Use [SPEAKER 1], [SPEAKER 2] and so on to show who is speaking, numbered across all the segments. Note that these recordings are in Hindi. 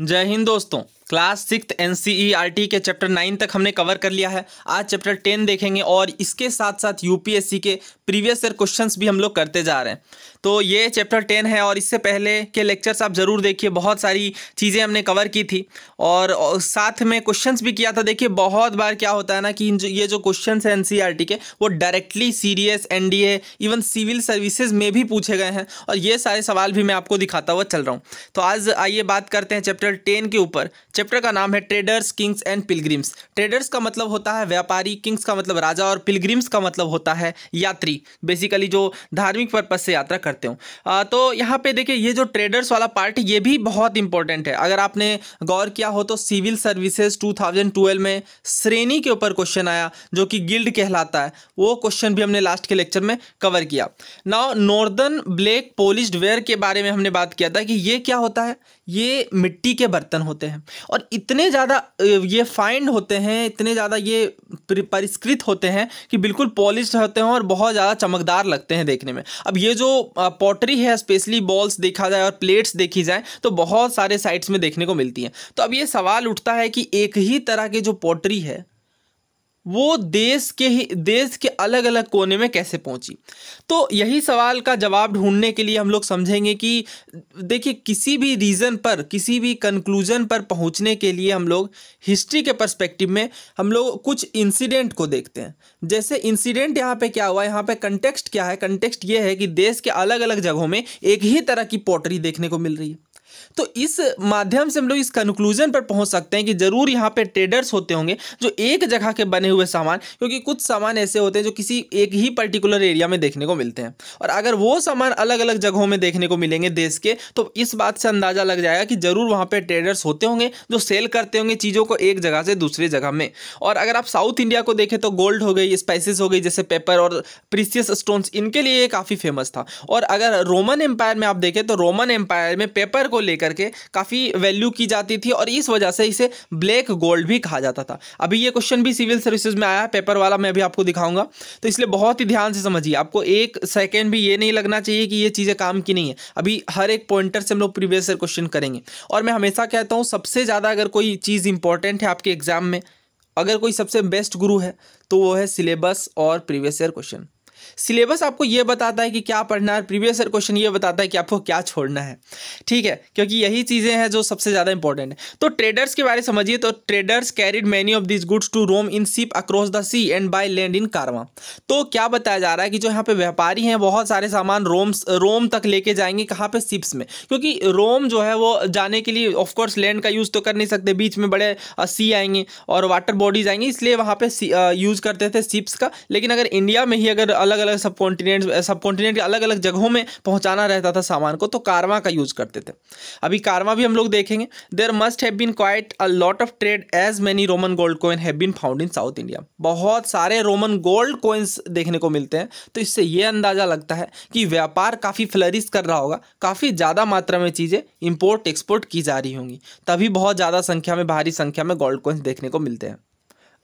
[SPEAKER 1] जय हिंद दोस्तों class six N K chapter nine तक हमने कवर कर लिया है आज चैप्टर टेन देखेंगे और इसके साथ साथ यूपीएससी के प्रीवियस ईयर क्वेश्चंस भी हम लोग करते जा रहे हैं तो ये चैप्टर टेन है और इससे पहले के लेक्चर्स आप ज़रूर देखिए बहुत सारी चीज़ें हमने कवर की थी और साथ में क्वेश्चंस भी किया था देखिए बहुत बार क्या होता है ना कि ये जो क्वेश्चन हैं एन के वो directly C N even civil services में भी पूछे गए हैं और ये सारे सवाल भी मैं आपको दिखाता हुआ चल रहा हूँ तो आज आइए बात करते हैं चैप्टर टेन के ऊपर चैप्टर का नाम है traders kings and pilgrims traders का मतलब होता है व्यापारी किंग्स का मतलब राजा और पिलग्रिम्स का मतलब होता है यात्री बेसिकली जो धार्मिक पर्पज से यात्रा करते हो तो यहाँ पे देखिए ये जो ट्रेडर्स वाला पार्ट ये भी बहुत इंपॉर्टेंट है अगर आपने गौर किया हो तो सिविल सर्विसेज 2012 में श्रेणी के ऊपर क्वेश्चन आया जो कि गिल्ड कहलाता है वो क्वेश्चन भी हमने लास्ट के लेक्चर में कवर किया now northern black polished ware के बारे में हमने बात किया था कि ये क्या होता है ये मिट्टी के बर्तन होते हैं और इतने ज़्यादा ये फाइंड होते हैं इतने ज़्यादा ये परिष्कृत होते हैं कि बिल्कुल पॉलिश होते हैं और बहुत ज़्यादा चमकदार लगते हैं देखने में अब ये जो पॉटरी है स्पेशली बॉल्स देखा जाए और प्लेट्स देखी जाए तो बहुत सारे साइट्स में देखने को मिलती हैं तो अब ये सवाल उठता है कि एक ही तरह की जो पॉटरी है वो देश के ही देश के अलग अलग कोने में कैसे पहुंची तो यही सवाल का जवाब ढूंढने के लिए हम लोग समझेंगे कि देखिए किसी भी रीज़न पर किसी भी कंक्लूजन पर पहुंचने के लिए हम लोग हिस्ट्री के पर्सपेक्टिव में हम लोग कुछ इंसिडेंट को देखते हैं जैसे इंसिडेंट यहाँ पे क्या हुआ यहाँ पे कंटेक्स्ट क्या है कंटेक्स्ट ये है कि देश के अलग अलग जगहों में एक ही तरह की पोटरी देखने को मिल रही है तो इस माध्यम से हम लोग इस कंक्लूजन पर पहुंच सकते हैं कि ज़रूर यहाँ पे ट्रेडर्स होते होंगे जो एक जगह के बने हुए सामान क्योंकि कुछ सामान ऐसे होते हैं जो किसी एक ही पर्टिकुलर एरिया में देखने को मिलते हैं और अगर वो सामान अलग अलग जगहों में देखने को मिलेंगे देश के तो इस बात से अंदाज़ा लग जाएगा कि ज़रूर वहाँ पर ट्रेडर्स होते होंगे जो सेल करते होंगे चीज़ों को एक जगह से दूसरी जगह में और अगर आप साउथ इंडिया को देखें तो गोल्ड हो गई स्पाइसिस हो गई जैसे पेपर और प्रीसियस स्टोन्स इनके लिए ये काफ़ी फेमस था और अगर रोमन एम्पायर में आप देखें तो रोमन एम्पायर में पेपर को लेकर करके काफ़ी वैल्यू की जाती थी और इस वजह से इसे ब्लैक गोल्ड भी कहा जाता था अभी ये क्वेश्चन भी सिविल सर्विसेज में आया है पेपर वाला मैं भी आपको दिखाऊंगा तो इसलिए बहुत ही ध्यान से समझिए आपको एक सेकेंड भी ये नहीं लगना चाहिए कि ये चीज़ें काम की नहीं है अभी हर एक पॉइंटर से हम लोग प्रीवियस क्वेश्चन करेंगे और मैं हमेशा कहता हूँ सबसे ज़्यादा अगर कोई चीज़ इंपॉर्टेंट है आपके एग्जाम में अगर कोई सबसे बेस्ट गुरु है तो वो है सिलेबस और प्रीवियस ईयर क्वेश्चन सिलेबस आपको ये बताता है कि क्या पढ़ना है प्रीवियस ईयर क्वेश्चन ये बताता है कि आपको क्या छोड़ना है ठीक है क्योंकि यही चीज़ें हैं जो सबसे ज़्यादा इंपॉर्टेंट है तो ट्रेडर्स के बारे में समझिए तो traders carried many of this goods to Rome in ships across the sea and by land in caravans तो क्या बताया जा रहा है कि जो यहाँ पे व्यापारी हैं बहुत सारे सामान रोम रोम तक लेके जाएंगे कहाँ पे सिप्स में क्योंकि रोम जो है वो जाने के लिए ऑफकोर्स लैंड का यूज़ तो कर नहीं सकते बीच में बड़े सी आएंगे और वाटर बॉडीज आएंगे इसलिए वहाँ पर यूज़ करते थे सिप्स का लेकिन अगर इंडिया में ही अगर अलग अलग अलग सब कॉन्टीनेंट सब कॉन्टिनेंट के अलग अलग जगहों में पहुंचाना रहता था सामान को तो कारवा का यूज़ करते थे अभी कारवा भी हम लोग देखेंगे there must have been quite a lot of trade as many Roman gold coin have been found in South India बहुत सारे रोमन गोल्ड कोइंस देखने को मिलते हैं तो इससे ये अंदाज़ा लगता है कि व्यापार काफ़ी फ्लरिश कर रहा होगा काफ़ी ज़्यादा मात्रा में चीज़ें इम्पोर्ट एक्सपोर्ट की जा रही होंगी तभी बहुत ज़्यादा संख्या में भारी संख्या में गोल्ड कोइंस देखने को मिलते हैं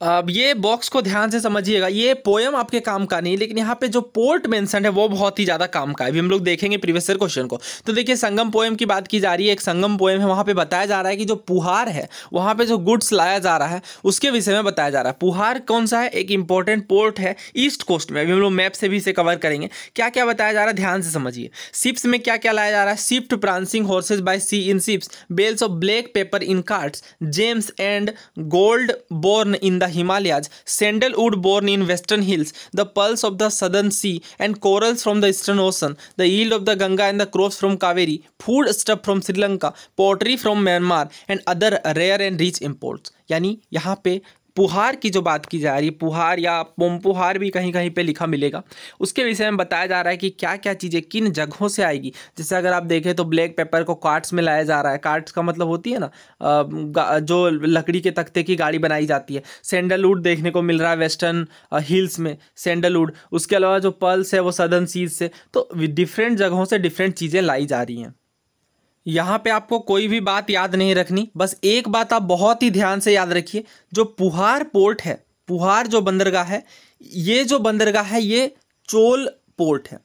[SPEAKER 1] अब ये बॉक्स को ध्यान से समझिएगा ये पोएम आपके काम का नहीं लेकिन यहाँ पे जो पोर्ट मेंशन है वो बहुत ही ज़्यादा काम का है अभी हम लोग देखेंगे प्रीवियस ईयर क्वेश्चन को तो देखिए संगम पोयम की बात की जा रही है एक संगम पोयम है वहाँ पे बताया जा रहा है कि जो पुहार है वहाँ पे जो गुड्स लाया जा रहा है उसके विषय में बताया जा रहा है पुहार कौन सा है एक इंपॉर्टेंट पोर्ट है ईस्ट कोस्ट में अभी हम लोग मैप से भी इसे कवर करेंगे क्या क्या बताया जा रहा है ध्यान से समझिए शिप्स में क्या क्या लाया जा रहा है shift prancing horses by sea in ships bales of black pepper in carts gems and gold born in the Himalayas, sandalwood born in western hills, the pearls of the southern sea, and corals from the eastern ocean, the yield of the Ganga and the crops from Kaveri, food stuff from Sri Lanka, pottery from Myanmar, and other rare and rich imports. यानी यहाँ पे पुहार की जो बात की जा रही है पुहार या पोमपुहार भी कहीं कहीं पे लिखा मिलेगा उसके विषय में बताया जा रहा है कि क्या क्या चीज़ें किन जगहों से आएगी जैसे अगर आप देखें तो ब्लैक पेपर को कार्ट्स में लाया जा रहा है कार्ट्स का मतलब होती है ना जो लकड़ी के तख्ते की गाड़ी बनाई जाती है सैंडलवुड देखने को मिल रहा है वेस्टर्न हिल्स में सैंडलवुड उसके अलावा जो पर्ल्स है वो सदर्न सीज से तो डिफरेंट जगहों से डिफरेंट चीज़ें लाई जा रही हैं यहाँ पे आपको कोई भी बात याद नहीं रखनी बस एक बात आप बहुत ही ध्यान से याद रखिए जो पुहार पोर्ट है पुहार जो बंदरगाह है ये जो बंदरगाह है ये चोल पोर्ट है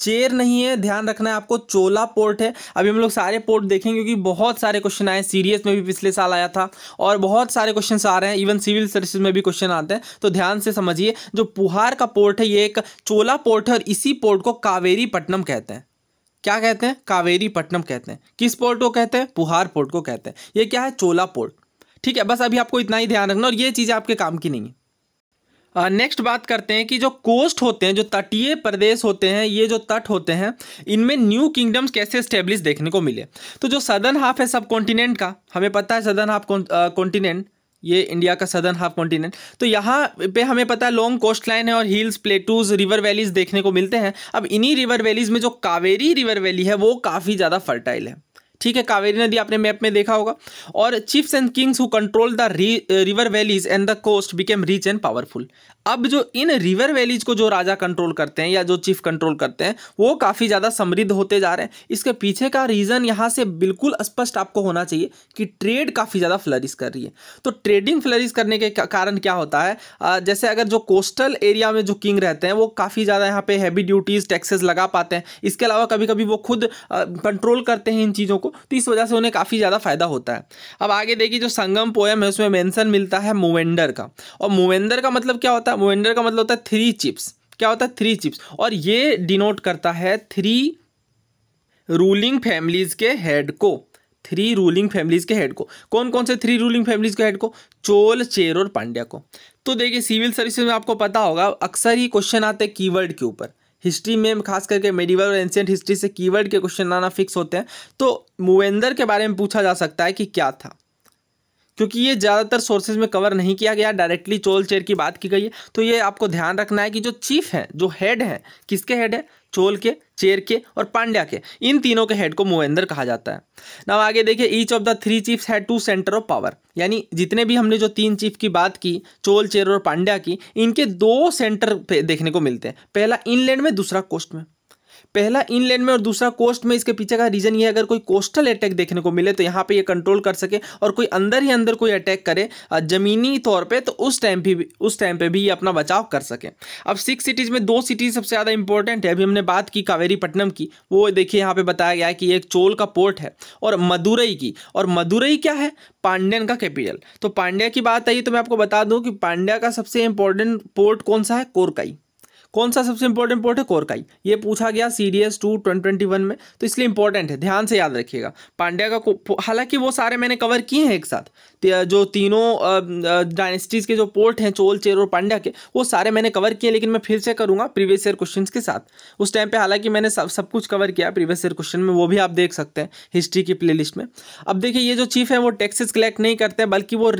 [SPEAKER 1] चेर नहीं है ध्यान रखना है आपको चोला पोर्ट है अभी हम लोग सारे पोर्ट देखेंगे क्योंकि बहुत सारे क्वेश्चन आए सीरियस में भी पिछले साल आया था और बहुत सारे क्वेश्चन आ रहे हैं इवन सिविल सर्विस में भी क्वेश्चन आते हैं तो ध्यान से समझिए जो पुहार का पोर्ट है ये एक चोला पोर्ट है और इसी पोर्ट को कावेरी पट्टनम कहते हैं क्या कहते हैं कावेरी पट्टनम कहते हैं किस पोर्ट को कहते हैं पुहार पोर्ट को कहते हैं ये क्या है चोला पोर्ट ठीक है बस अभी आपको इतना ही ध्यान रखना और ये चीज़ें आपके काम की नहीं है नेक्स्ट बात करते हैं कि जो कोस्ट होते हैं जो तटीय प्रदेश होते हैं ये जो तट होते हैं इनमें न्यू किंगडम्स कैसे स्टेब्लिश देखने को मिले तो जो सदर्न हाफ है सब कॉन्टिनेंट का हमें पता है सदर्न हाफ कॉन्टिनेंट ये इंडिया का सदर्न हाफ कॉन्टिनेंट तो यहाँ पे हमें पता है लॉन्ग कोस्ट लाइन है और हिल्स प्लेटूज रिवर वैलीज देखने को मिलते हैं अब इन्हीं रिवर वैलीज में जो कावेरी रिवर वैली है वो काफ़ी ज़्यादा फर्टाइल है ठीक है कावेरी नदी आपने मैप में देखा होगा और chiefs and kings who control the river valleys and the coast became rich and powerful अब जो इन रिवर वैलीज को जो राजा कंट्रोल करते हैं या जो चीफ कंट्रोल करते हैं वो काफ़ी ज़्यादा समृद्ध होते जा रहे हैं इसके पीछे का रीज़न यहाँ से बिल्कुल स्पष्ट आपको होना चाहिए कि ट्रेड काफ़ी ज़्यादा फ्लरिश कर रही है तो ट्रेडिंग फ्लरिश करने के कारण क्या होता है जैसे अगर जो कोस्टल एरिया में जो किंग रहते हैं वो काफ़ी ज़्यादा यहाँ पे हैवी ड्यूटीज़ टैक्सेस लगा पाते हैं इसके अलावा कभी कभी वो खुद कंट्रोल करते हैं इन चीज़ों को को तो इस वजह से उन्हें काफ़ी ज़्यादा फायदा होता है अब आगे देखिए जो संगम पोएम है उसमें मेंशन मिलता है मोवेंडर का और मोवेंडर का मतलब क्या होता है मोवेंडर का मतलब होता है थ्री चिप्स क्या होता है थ्री चिप्स और ये डिनोट करता है थ्री रूलिंग फैमिलीज़ के हेड को थ्री रूलिंग फैमिलीज के हेड को कौन कौन से थ्री रूलिंग फैमिलीज के हेड को चोल चेर और पांड्या को तो देखिए सिविल सर्विस में आपको पता होगा अक्सर ही क्वेश्चन आते हैं कीवर्ड के ऊपर हिस्ट्री में खास करके मेडिवल और एंशियंट हिस्ट्री से कीवर्ड के क्वेश्चन आना फिक्स होते हैं तो मुवेंदर के बारे में पूछा जा सकता है कि क्या था क्योंकि ये ज़्यादातर सोर्सेज में कवर नहीं किया गया डायरेक्टली चोल चेर की बात की गई है तो ये आपको ध्यान रखना है कि जो चीफ हैं जो हेड हैं किसके हेड है चोल के चेर के और पांड्या के इन तीनों के हेड को मोवेंदर कहा जाता है ना आगे देखिए each of the three chiefs had two centre of power यानी जितने भी हमने जो तीन चीफ की बात की चोल चेर और पांड्या की इनके दो सेंटर पे देखने को मिलते हैं पहला इनलैंड में दूसरा कोस्ट में पहला इनलैंड में और दूसरा कोस्ट में इसके पीछे का रीजन ये अगर कोई कोस्टल अटैक देखने को मिले तो यहाँ पे ये कंट्रोल कर सके और कोई अंदर ही अंदर कोई अटैक करे ज़मीनी तौर पे तो उस टाइम भी उस टाइम पे भी ये अपना बचाव कर सके अब सिक्स सिटीज़ में दो सिटीज़ सबसे ज़्यादा इंपॉर्टेंट है अभी हमने बात की कावेरीपट्टनम की वो देखिए यहाँ पर बताया गया है कि एक चोल का पोर्ट है और मदुरई की और मदुरई क्या है पांड्यन का कैपिटल तो पांड्या की बात आई तो मैं आपको बता दूँ कि पांड्या का सबसे इंपॉर्टेंट पोर्ट कौन सा है कोरकाई कौन सा सबसे इंपॉर्टेंट पोर्ट है कोरकाई ये पूछा गया C D S two twenty one में तो इसलिए इंपॉर्टेंट है ध्यान से याद रखिएगा पांड्या का हालांकि वो सारे मैंने कवर किए हैं एक साथ जो तीनों डायनेस्टीज़ के जो पोर्ट हैं चोल चेर और पांड्या के वो सारे मैंने कवर किए लेकिन मैं फिर से करूँगा प्रीवियस ईयर क्वेश्चन के साथ उस टाइम पर हालांकि मैंने सब सब कुछ कवर किया प्रीवियस ईयर क्वेश्चन में वो भी आप देख सकते हैं हिस्ट्री की प्ले में अब देखिए ये जो चीफ है वो टैक्सेस कलेक्ट नहीं करते हैं बल्कि वो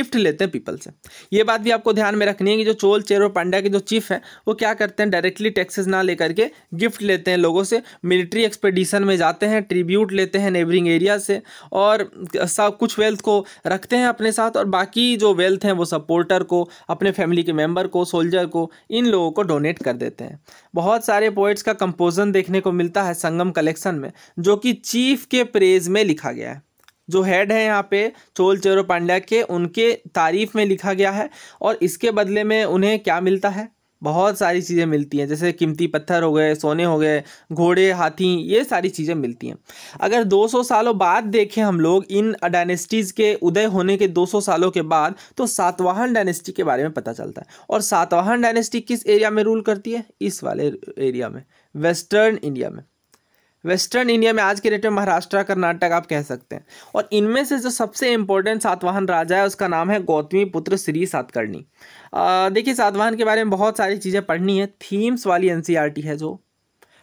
[SPEAKER 1] गिफ्ट लेते हैं पीपल से ये बात भी आपको ध्यान में रखनी है कि जो चोल चेर और पांड्या के जो चीफ हैं वो क्या करते हैं डायरेक्टली टैक्सेस ना लेकर के गिफ्ट लेते हैं लोगों से मिलिट्री एक्सपेडिशन में जाते हैं ट्रिब्यूट लेते हैं नेबरिंग एरिया से और सब कुछ वेल्थ को रखते हैं अपने साथ और बाकी जो वेल्थ हैं वो सपोर्टर को अपने फैमिली के मेम्बर को सोल्जर को इन लोगों को डोनेट कर देते हैं बहुत सारे पोइट्स का कंपोजन देखने को मिलता है संगम कलेक्शन में जो कि चीफ के प्रेज में लिखा गया है जो हेड है यहाँ पे चोल चेरो पांड्या के उनके तारीफ में लिखा गया है और इसके बदले में उन्हें क्या मिलता है बहुत सारी चीज़ें मिलती हैं जैसे कीमती पत्थर हो गए सोने हो गए घोड़े हाथी ये सारी चीज़ें मिलती हैं अगर 200 सालों बाद देखें हम लोग इन डायनेस्टीज़ के उदय होने के 200 सालों के बाद तो सातवाहन डायनेस्टी के बारे में पता चलता है और सातवाहन डायनेस्टी किस एरिया में रूल करती है इस वाले एरिया में वेस्टर्न इंडिया में वेस्टर्न इंडिया में आज के डेट में महाराष्ट्र कर्नाटक आप कह सकते हैं और इनमें से जो सबसे इम्पोर्टेंट सातवाहन राजा है उसका नाम है गौतमी पुत्र श्री सातकर्णी देखिए सातवाहन के बारे में बहुत सारी चीज़ें पढ़नी है थीम्स वाली एन e है जो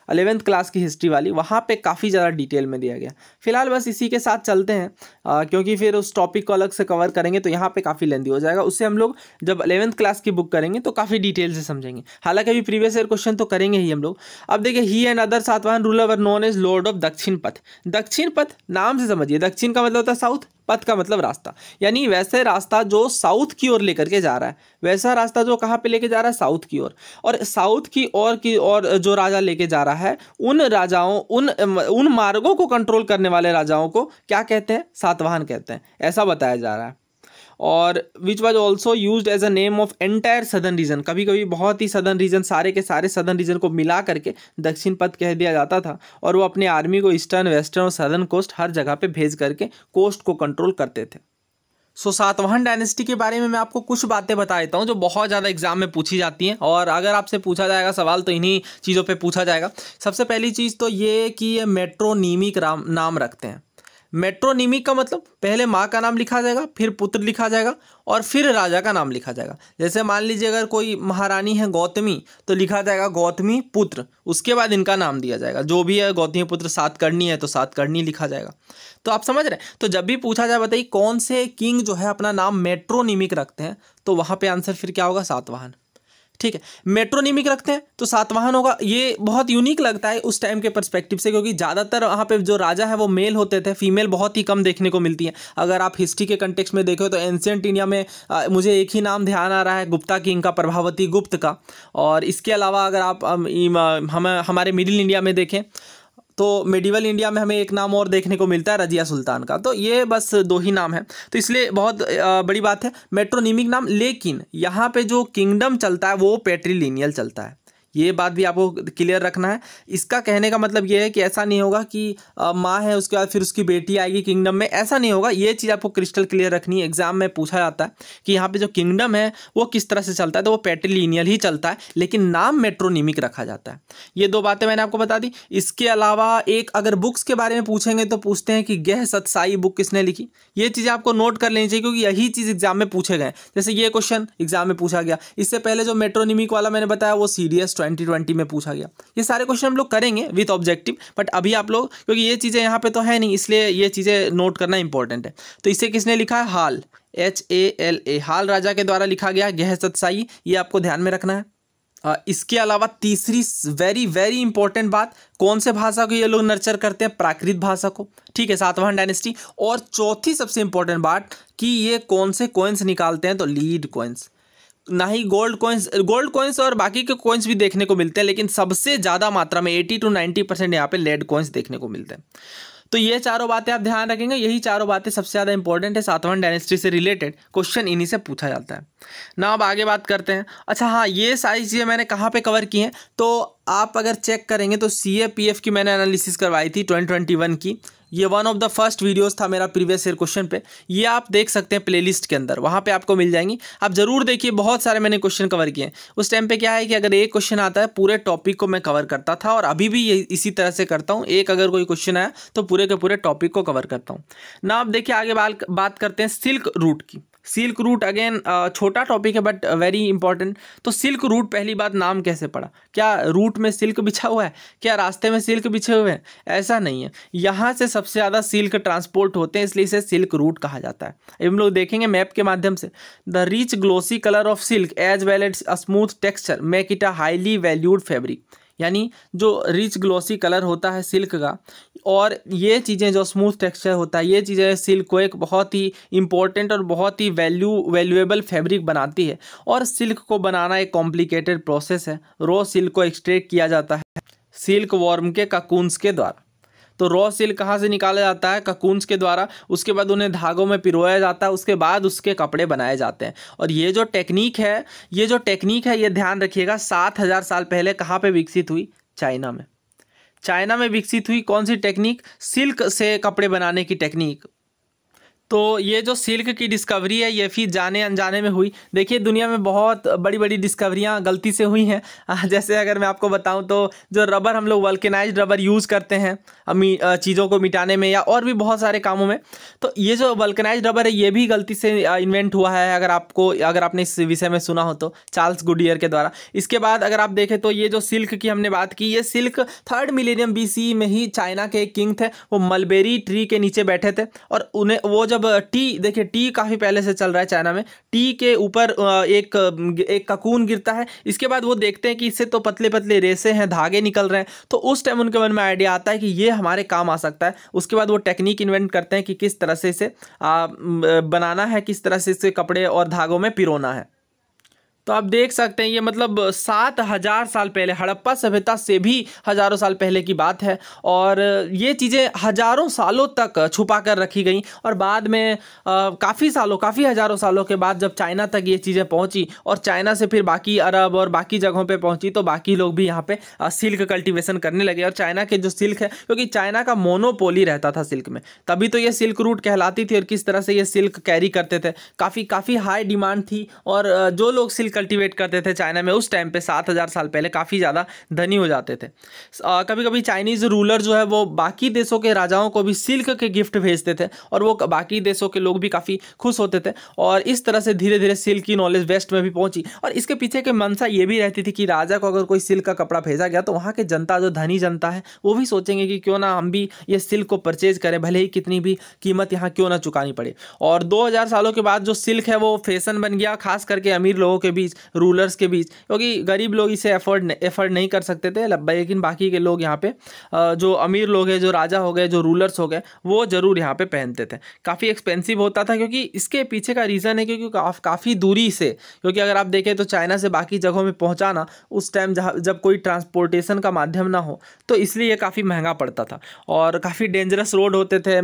[SPEAKER 1] अलेवेंथ क्लास की हिस्ट्री वाली वहाँ पे काफ़ी ज़्यादा डिटेल में दिया गया फिलहाल बस इसी के साथ चलते हैं आ, क्योंकि फिर उस टॉपिक को अलग से कवर करेंगे तो यहाँ पे काफ़ी लेंदी हो जाएगा उससे हम लोग जब अलेवेंथ क्लास की बुक करेंगे तो काफ़ी डिटेल से समझेंगे हालांकि अभी प्रीवियस ईयर क्वेश्चन तो करेंगे ही हम लोग अब देखिए he and other Satavahana ruler were known is lord of Dakshinapatha दक्षिण पथ नाम से समझिए दक्षिण का मतलब होता है साउथ पथ का मतलब रास्ता यानी वैसे रास्ता जो साउथ की ओर लेकर के जा रहा है वैसा रास्ता जो कहाँ पे लेके जा रहा है साउथ की ओर और साउथ की ओर की ओर जो राजा लेके जा रहा है उन राजाओं उन उन मार्गों को कंट्रोल करने वाले राजाओं को क्या कहते हैं सातवाहन कहते हैं ऐसा बताया जा रहा है और which was also use as a name of entire southern region कभी कभी बहुत ही सदर्न रीजन सारे के सारे सदर्न रीजन को मिला करके दक्षिण पथ कह दिया जाता था और वो अपने आर्मी को ईस्टर्न वेस्टर्न और सदर्न कोस्ट हर जगह पे भेज करके कोस्ट को कंट्रोल करते थे सो so, सातवाहन डायनेस्टी के बारे में मैं आपको कुछ बातें बता देता हूँ जो बहुत ज़्यादा एग्जाम में पूछी जाती हैं और अगर आपसे पूछा जाएगा सवाल तो इन्हीं चीज़ों पे पूछा जाएगा सबसे पहली चीज़ तो ये कि ये मेट्रोनीमिक नाम रखते हैं मेट्रोनिमी का मतलब पहले माँ का नाम लिखा जाएगा फिर पुत्र लिखा जाएगा और फिर राजा का नाम लिखा जाएगा जैसे मान लीजिए अगर कोई महारानी है गौतमी तो लिखा जाएगा गौतमी पुत्र उसके बाद इनका नाम दिया जाएगा जो भी है गौतमी पुत्र सात करनी है तो सात करनी लिखा जाएगा तो आप समझ रहे हैं तो जब भी पूछा जाए बताइए कौन से किंग जो है अपना नाम मेट्रोनिमिक रखते हैं तो वहाँ पर आंसर फिर क्या होगा सातवाहन ठीक है मेट्रोनिमिक रखते हैं तो सातवाहन होगा ये बहुत यूनिक लगता है उस टाइम के परस्पेक्टिव से क्योंकि ज़्यादातर वहाँ पे जो राजा है वो मेल होते थे फीमेल बहुत ही कम देखने को मिलती है अगर आप हिस्ट्री के कंटेक्स में देखो तो एंशियंट इंडिया में आ, मुझे एक ही नाम ध्यान आ रहा है गुप्ता किंग का प्रभावती गुप्त का और इसके अलावा अगर आप हम, हमारे मिडिल इंडिया में देखें तो मेडिवल इंडिया में हमें एक नाम और देखने को मिलता है रजिया सुल्तान का तो ये बस दो ही नाम है तो इसलिए बहुत बड़ी बात है मेट्रोनिमिक नाम लेकिन यहाँ पे जो किंगडम चलता है वो पेट्रीलिनियल चलता है ये बात भी आपको क्लियर रखना है इसका कहने का मतलब ये है कि ऐसा नहीं होगा कि माँ है उसके बाद फिर उसकी बेटी आएगी किंगडम में ऐसा नहीं होगा ये चीज़ आपको क्रिस्टल क्लियर रखनी है एग्जाम में पूछा जाता है कि यहाँ पे जो किंगडम है वो किस तरह से चलता है तो वो पेट्रीलिनियल ही चलता है लेकिन नाम मेट्रोनिमिक रखा जाता है ये दो बातें मैंने आपको बता दी इसके अलावा एक अगर बुक्स के बारे में पूछेंगे तो पूछते हैं कि गह सतसाई बुक किसने लिखी ये चीज़ें आपको नोट कर लेनी चाहिए क्योंकि यही चीज़ एग्जाम में पूछे गए जैसे ये क्वेश्चन एग्जाम में पूछा गया इससे पहले जो मेट्रोनिमिक वाला मैंने बताया वो सीरियस ट्वेंटी ट्वेंटी में पूछा गया ये सारे क्वेश्चन हम लोग करेंगे विथ ऑब्जेक्टिव बट अभी आप लोग क्योंकि ये चीज़ें यहाँ पे तो है नहीं इसलिए ये चीज़ें नोट करना इंपॉर्टेंट है तो इसे किसने लिखा है हाल एच ए एल ए हाल राजा के द्वारा लिखा गया गह सतसाई ये आपको ध्यान में रखना है इसके अलावा तीसरी वेरी वेरी इंपॉर्टेंट बात कौन से भाषा को ये लोग नर्चर करते हैं प्राकृत भाषा को ठीक है सातवाहन डायनेस्टी और चौथी सबसे इंपॉर्टेंट बात कि ये कौन से कोइंस निकालते हैं तो लीड कोइंस ना ही गोल्ड कॉइन्स गोल्ड कॉइन्स और बाकी के कॉइन्स भी देखने को मिलते हैं लेकिन सबसे ज़्यादा मात्रा में एटी टू नाइनटी परसेंट यहाँ पे लेड कॉइन्स देखने को मिलते हैं तो ये चारों बातें आप ध्यान रखेंगे यही चारों बातें सबसे ज़्यादा इंपॉर्टेंट है सातवन डायनेस्टी से रिलेटेड क्वेश्चन इन्हीं से पूछा जाता है ना अब आगे बात करते हैं अच्छा हाँ ये सारी चीज़ें मैंने कहाँ पे कवर की हैं तो आप अगर चेक करेंगे तो सी ए पी एफ की मैंने एनालिसिस करवाई थी ट्वेंटी ट्वेंटी वन की ये one of the first videos था मेरा प्रीवियस ईयर क्वेश्चन पे ये आप देख सकते हैं प्लेलिस्ट के अंदर वहाँ पे आपको मिल जाएंगी आप ज़रूर देखिए बहुत सारे मैंने क्वेश्चन कवर किए हैं उस टाइम पे क्या है कि अगर एक क्वेश्चन आता है पूरे टॉपिक को मैं कवर करता था और अभी भी ये इसी तरह से करता हूँ एक अगर कोई क्वेश्चन आया तो पूरे के पूरे टॉपिक को कवर करता हूँ ना आप देखिए आगे बात करते हैं सिल्क रूट की सिल्क रूट अगेन छोटा टॉपिक है बट वेरी इंपॉर्टेंट तो सिल्क रूट पहली बात नाम कैसे पड़ा क्या रूट में सिल्क बिछा हुआ है क्या रास्ते में सिल्क बिछे हुए हैं ऐसा नहीं है यहाँ से सबसे ज़्यादा सिल्क ट्रांसपोर्ट होते हैं इसलिए इसे सिल्क रूट कहा जाता है हम लोग देखेंगे मैप के माध्यम से the rich glossy colour of silk as well as a smooth texture make it a highly valued fabric यानी जो रिच ग्लोसी कलर होता है सिल्क का और ये चीज़ें जो स्मूथ टेक्सचर होता है ये चीज़ें सिल्क को एक बहुत ही इम्पोर्टेंट और बहुत ही वैल्यू वैल्यूएबल फैब्रिक बनाती है और सिल्क को बनाना एक कॉम्प्लिकेटेड प्रोसेस है रो सिल्क को एक्सट्रेक्ट किया जाता है सिल्क वॉर्म के काकूंस के द्वारा तो रॉ सिल्क कहाँ से निकाला जाता है ककूंस के द्वारा उसके बाद उन्हें धागों में पिरोया जाता है उसके बाद उसके कपड़े बनाए जाते हैं और ये जो टेक्निक है ये जो टेक्निक है ये ध्यान रखिएगा सात हज़ार साल पहले कहाँ पर विकसित हुई चाइना में चाइना में विकसित हुई कौन सी टेक्निक सिल्क से कपड़े बनाने की टेक्निक तो ये जो सिल्क की डिस्कवरी है ये भी जाने अनजाने में हुई देखिए दुनिया में बहुत बड़ी बड़ी डिस्कवरियाँ गलती से हुई हैं हाँ, जैसे अगर मैं आपको बताऊँ तो जो रबर हम लोग वल्केनाइज रबर यूज़ करते हैं चीज़ों को मिटाने में या और भी बहुत सारे कामों में तो ये जो वल्केनाइज रबर है ये भी गलती से इन्वेंट हुआ है अगर आपको अगर आपने इस विषय में सुना हो तो चार्ल्स गुडियर के द्वारा इसके बाद अगर आप देखें तो ये जो सिल्क की हमने बात की ये सिल्क थर्ड मिलेनियम बी में ही चाइना के किंग थे वो मलबेरी ट्री के नीचे बैठे थे और उन्हें वो जब अब मतलब, टी देखिए टी काफ़ी पहले से चल रहा है चाइना में टी के ऊपर एक एक ककून गिरता है इसके बाद वो देखते हैं कि इससे तो पतले पतले रेसे हैं धागे निकल रहे हैं तो उस टाइम उनके मन में आइडिया आता है कि ये हमारे काम आ सकता है उसके बाद वो टेक्निक इन्वेंट करते हैं कि किस तरह से इसे बनाना है किस तरह से इसे कपड़े और धागों में पिरोना है तो आप देख सकते हैं ये मतलब सात हज़ार साल पहले हड़प्पा सभ्यता से भी हज़ारों साल पहले की बात है और ये चीज़ें हज़ारों सालों तक छुपा कर रखी गई और बाद में काफ़ी सालों काफ़ी हज़ारों सालों के बाद जब चाइना तक ये चीज़ें पहुंची और चाइना से फिर बाकी अरब और बाकी जगहों पे पहुंची तो बाकी लोग भी यहाँ पे सिल्क कल्टिवेशन करने लगे और चाइना के जो सिल्क है क्योंकि चाइना का मोनोपोली रहता था सिल्क में तभी तो ये सिल्क रूट कहलाती थी और किस तरह से ये सिल्क कैरी करते थे काफ़ी काफ़ी हाई डिमांड थी और जो लोग सिल्क कल्टीवेट करते थे चाइना में उस टाइम पे सात हज़ार साल पहले काफ़ी ज़्यादा धनी हो जाते थे आ, कभी कभी चाइनीज़ रूलर जो है वो बाकी देशों के राजाओं को भी सिल्क के गिफ्ट भेजते थे और वो बाकी देशों के लोग भी काफ़ी खुश होते थे और इस तरह से धीरे धीरे सिल्क की नॉलेज वेस्ट में भी पहुंची और इसके पीछे की मनसा ये भी रहती थी कि राजा को अगर कोई सिल्क का कपड़ा भेजा गया तो वहाँ के जनता जो धनी जनता है वो भी सोचेंगे कि क्यों ना हम भी ये सिल्क को परचेज करें भले ही कितनी भी कीमत यहाँ क्यों ना चुकानी पड़े और दो सालों के बाद जो सिल्क है वो फैशन बन गया खास करके अमीर लोगों के बीच बीच रूलर्स के बीच क्योंकि गरीब लोग इसे एफर्ड एफर्ड नहीं कर सकते थे लेकिन बाकी के लोग यहाँ पे जो अमीर लोग हैं जो राजा हो गए जो रूलर्स हो गए वो ज़रूर यहाँ पे पहनते थे काफ़ी एक्सपेंसिव होता था क्योंकि इसके पीछे का रीज़न है क्योंकि काफ़, काफ़ी दूरी से क्योंकि अगर आप देखें तो चाइना से बाकी जगहों में पहुँचाना उस टाइम जब कोई ट्रांसपोर्टेशन का माध्यम ना हो तो इसलिए यह काफ़ी महंगा पड़ता था और काफ़ी डेंजरस रोड होते थे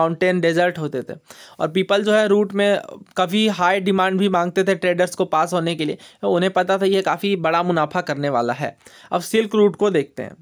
[SPEAKER 1] माउंटेन डेजर्ट होते थे और पीपल जो है रूट में काफ़ी हाई डिमांड भी मांगते थे ट्रेडर्स को पास होने के के लिए उन्हें पता था ये काफ़ी बड़ा मुनाफा करने वाला है अब सिल्क रूट को देखते हैं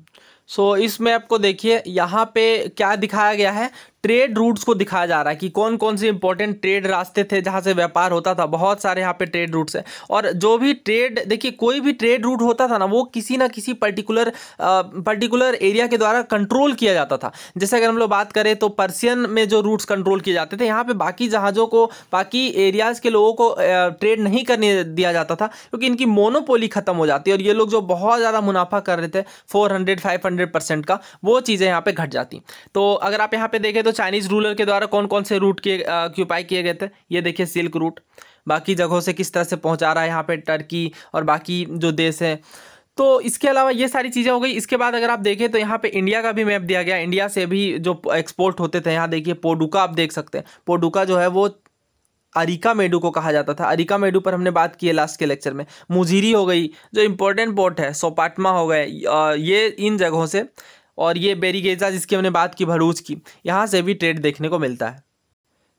[SPEAKER 1] सो so, इसमें आपको देखिए यहाँ पे क्या दिखाया गया है ट्रेड रूट्स को दिखाया जा रहा है कि कौन कौन से इंपॉर्टेंट ट्रेड रास्ते थे जहाँ से व्यापार होता था बहुत सारे यहाँ पे ट्रेड रूट्स हैं और जो भी ट्रेड देखिए कोई भी ट्रेड रूट होता था ना वो किसी ना किसी पर्टिकुलर पर्टिकुलर एरिया के द्वारा कंट्रोल किया जाता था जैसे अगर हम लोग बात करें तो पर्सियन में जो रूट्स कंट्रोल किए जाते थे यहाँ पर बाकी जहाज़ों को बाकी एरियाज़ के लोगों को ट्रेड नहीं करने दिया जाता था क्योंकि इनकी मोनोपोली ख़त्म हो जाती है और ये लोग जो बहुत ज़्यादा मुनाफा कर रहे थे फोर हंड्रेड का वो चीज़ें यहाँ पर घट जाती तो अगर आप यहाँ पर देखें तो तो चाइनीज रूलर के द्वारा कौन कौन से रूट किए क्यूपाई किए गए थे ये देखिए सिल्क रूट बाकी जगहों से किस तरह से पहुंचा रहा है यहाँ पे टर्की और बाकी जो देश है तो इसके अलावा ये सारी चीज़ें हो गई इसके बाद अगर आप देखें तो यहाँ पे इंडिया का भी मैप दिया गया इंडिया से भी जो एक्सपोर्ट होते थे यहाँ देखिए पोडुका आप देख सकते हैं पोडुका जो है वो अरिका मेडू को कहा जाता था अरिका मेडू पर हमने बात की है लास्ट के लेक्चर में मुजीरी हो गई जो इम्पोर्टेंट पोर्ट है सोपाटमा हो गए ये इन जगहों से और ये बेरीगेजा जिसकी हमने बात की भरूच की यहाँ से भी ट्रेड देखने को मिलता है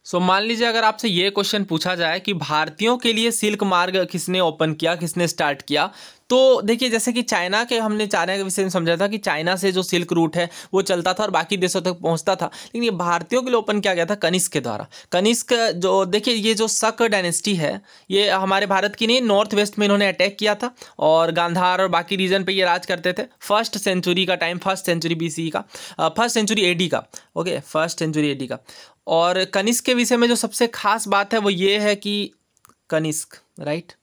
[SPEAKER 1] सो so, मान लीजिए अगर आपसे ये क्वेश्चन पूछा जाए कि भारतीयों के लिए सिल्क मार्ग किसने ओपन किया किसने स्टार्ट किया तो देखिए जैसे कि चाइना के हमने चाइना के विषय में समझा था कि चाइना से जो सिल्क रूट है वो चलता था और बाकी देशों तक पहुंचता था लेकिन ये भारतीयों के लिए ओपन किया गया था कनिष्क के द्वारा कनिष्क जो देखिए ये जो सक डायनेस्टी है ये हमारे भारत की नहीं नॉर्थ वेस्ट में इन्होंने अटैक किया था और गांधार और बाकी रीजन पर ये राज करते थे फर्स्ट सेंचुरी का टाइम फर्स्ट सेंचुरी बी का फर्स्ट सेंचुरी ए का ओके फर्स्ट सेंचुरी ए का और कनिष्क के विषय में जो सबसे खास बात है वो ये है कि कनिष्क राइट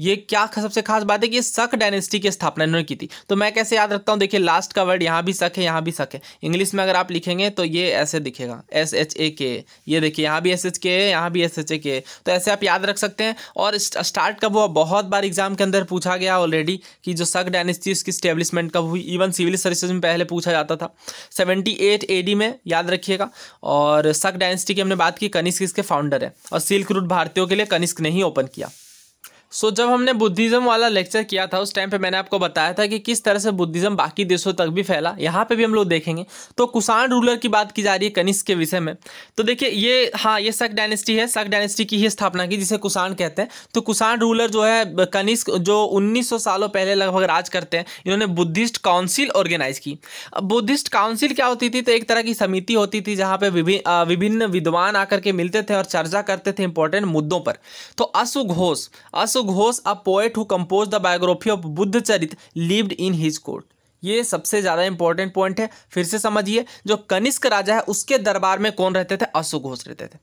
[SPEAKER 1] ये क्या सबसे खास बात है कि सख डायनेस्टी की स्थापना इन्होंने की थी तो मैं कैसे याद रखता हूँ देखिए लास्ट का वर्ड यहाँ भी सक है यहाँ भी सक है इंग्लिश में अगर आप लिखेंगे तो ये ऐसे दिखेगा एस एच ए के ये देखिए यहाँ भी एस एच के है यहाँ भी एस एच ए के तो ऐसे आप याद रख सकते हैं और स्टार्ट कब हुआ बहुत बार एग्जाम के अंदर पूछा गया ऑलरेडी कि जो सक डायनेस्टी इसकी स्टेब्लिशमेंट कब हुई इवन सिविल सर्विसेज में पहले पूछा जाता था सेवेंटी एट ए डी में याद रखिएगा और सख डायनेस्टी की हमने बात की कनिष्क इसके फाउंडर है और सिल्क रूट भारतीयों के लिए कनिष्क ने ही ओपन किया सो so, जब हमने बुद्धिज़्म वाला लेक्चर किया था उस टाइम पे मैंने आपको बताया था कि किस तरह से बुद्धिज़्म बाकी देशों तक भी फैला यहाँ पे भी हम लोग देखेंगे तो कुसान रूलर की बात की जा रही है कनिष्क के विषय में तो देखिए ये हाँ ये सक डायनेस्टी है सक डायनेस्टी की ही स्थापना की जिसे कुसान कहते हैं तो कुसान रूलर जो है कनिष्क जो उन्नीस सालों पहले लगभग राज करते हैं इन्होंने बुद्धिस्ट काउंसिल ऑर्गेनाइज की अब बुद्धिस्ट काउंसिल क्या होती थी तो एक तरह की समिति होती थी जहाँ पर विभिन्न विभिन्न विद्वान आकर के मिलते थे और चर्चा करते थे इंपॉर्टेंट मुद्दों पर तो अशु Ghosh अशु Ghosh a poet who who the biography of Buddha Charit lived in his court ये सबसे ज़्यादा इंपॉर्टेंट पॉइंट है फिर से समझिए जो कनिष्क राजा है उसके दरबार में कौन रहते थे आशु घोष रहते थे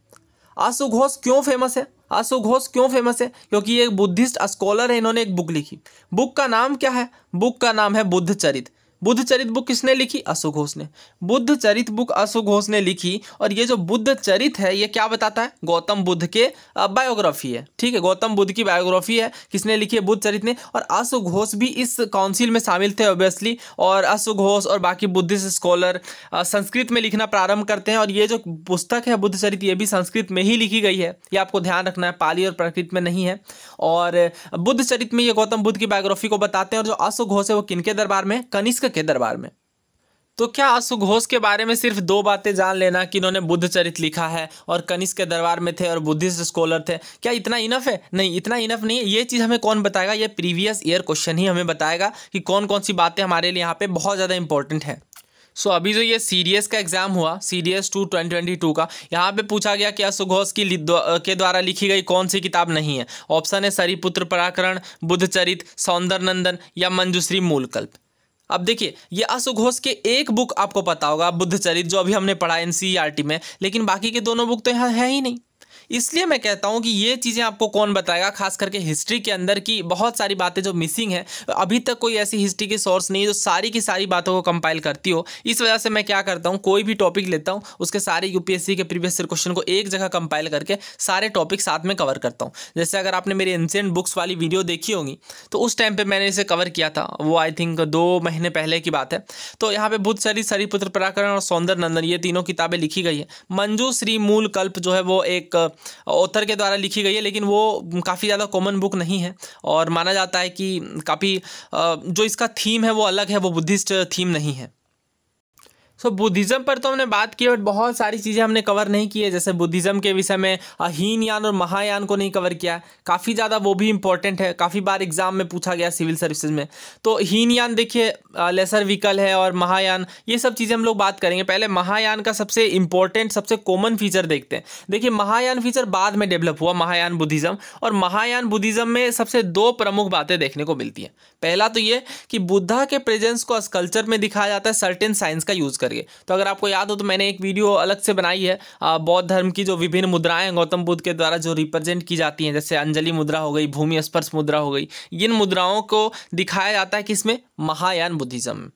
[SPEAKER 1] आशु घोष क्यों फेमस है आशु घोष क्यों फेमस है क्योंकि ये एक बुद्धिस्ट स्कॉलर है इन्होंने एक बुक लिखी बुक का नाम क्या है बुक का नाम है बुद्ध चरित्र बुद्ध चरित बुक किसने लिखी अशोक घोष ने बुद्ध चरित बुक अशोक घोष ने लिखी और ये जो बुद्ध चरित है ये क्या बताता है गौतम बुद्ध के बायोग्राफी है ठीक है गौतम बुद्ध की बायोग्राफी है किसने लिखी है बुद्ध चरित ने और अशोक घोष भी इस काउंसिल में शामिल थे ऑब्वियसली और अशोक घोष और बाकी बुद्धिस्ट स्कॉलर संस्कृत में लिखना प्रारंभ करते हैं और ये जो पुस्तक है बुद्ध चरित ये भी संस्कृत में ही लिखी गई है ये आपको ध्यान रखना है पाली और प्रकृत में नहीं है और बुद्ध चरित में ये गौतम बुद्ध की बायोग्राफी को बताते हैं और जो अशोक घोष है वो किनके दरबार में कनिष्क के दरबार में तो क्या आशुघोष के बारे में सिर्फ दो बातें जान लेना कि इन्होंने बुद्ध चरित लिखा है और कनिष्क के दरबार में थे और बुद्धिस्ट स्कॉलर थे क्या इतना इनफ है नहीं इतना इनफ नहीं है ये चीज़ हमें कौन बताएगा ये प्रीवियस ईयर क्वेश्चन ही हमें बताएगा कि कौन कौन सी बातें हमारे लिए यहाँ पर बहुत ज़्यादा इंपॉर्टेंट है सो so, अभी जो ये सी का एग्जाम हुआ सीडीएस टू ट्वेंटी टू का यहाँ पे पूछा गया कि अशुघोष की के द्वारा लिखी गई कौन सी किताब नहीं है ऑप्शन है सरीपुत्र पराकरण बुद्धचरित सौंदर नंदन या मंजुश्री मूलकल्प अब देखिए ये अशुघोष के एक बुक आपको पता होगा बुद्ध चरित जो अभी हमने पढ़ा एनसीईआरटी e में लेकिन बाकी के दोनों बुक तो यहाँ है ही नहीं इसलिए मैं कहता हूँ कि ये चीज़ें आपको कौन बताएगा खास करके हिस्ट्री के अंदर की बहुत सारी बातें जो मिसिंग हैं अभी तक कोई ऐसी हिस्ट्री की सोर्स नहीं है जो सारी की सारी बातों को कंपाइल करती हो इस वजह से मैं क्या करता हूँ कोई भी टॉपिक लेता हूँ उसके सारे यूपीएससी के प्रीवियस ईयर क्वेश्चन को एक जगह कंपाइल करके सारे टॉपिक साथ में कवर करता हूँ जैसे अगर आपने मेरी एंशियंट बुक्स वाली वीडियो देखी होगी तो उस टाइम पर मैंने इसे कवर किया था वो आई थिंक दो महीने पहले की बात है तो यहाँ पर बुद्ध शरी सरिपुत्र पराकरण और सौंदर नंदन ये तीनों किताबें लिखी गई है मंजू श्री मूल कल्प जो है वो एक ऑथर के द्वारा लिखी गई है लेकिन वो काफ़ी ज़्यादा कॉमन बुक नहीं है और माना जाता है कि काफ़ी जो इसका थीम है वो अलग है वो बुद्धिस्ट थीम नहीं है सो so, बुद्धिज़्म पर तो हमने बात की बट बहुत सारी चीज़ें हमने कवर नहीं की है जैसे बुद्धिज़्म के विषय में अहीन यान और महायान को नहीं कवर किया काफ़ी ज़्यादा वो भी इंपॉर्टेंट है काफ़ी बार एग्जाम में पूछा गया सिविल सर्विसेज में तो हीन यान देखिए लेसर व्हीकल है और महायान ये सब चीज़ें हम लोग बात करेंगे पहले महायान का सबसे इंपॉर्टेंट सबसे कॉमन फीचर देखते हैं देखिए महायान फीचर बाद में डेवलप हुआ महायान बुद्धिज़्म और महायान बुद्धिज़्म में सबसे दो प्रमुख बातें देखने को मिलती हैं पहला तो ये कि बुद्धा के प्रेजेंस को स्कल्चर में दिखाया जाता है सर्टेन साइंस का यूज़ कर करके तो अगर आपको याद हो तो मैंने एक वीडियो अलग से बनाई है बौद्ध धर्म की जो विभिन्न मुद्राएं गौतम बुद्ध के द्वारा जो रिप्रेजेंट की जाती हैं जैसे अंजलि मुद्रा हो गई भूमि स्पर्श मुद्रा हो गई इन मुद्राओं को दिखाया जाता है कि इसमें महायान बुद्धिज्म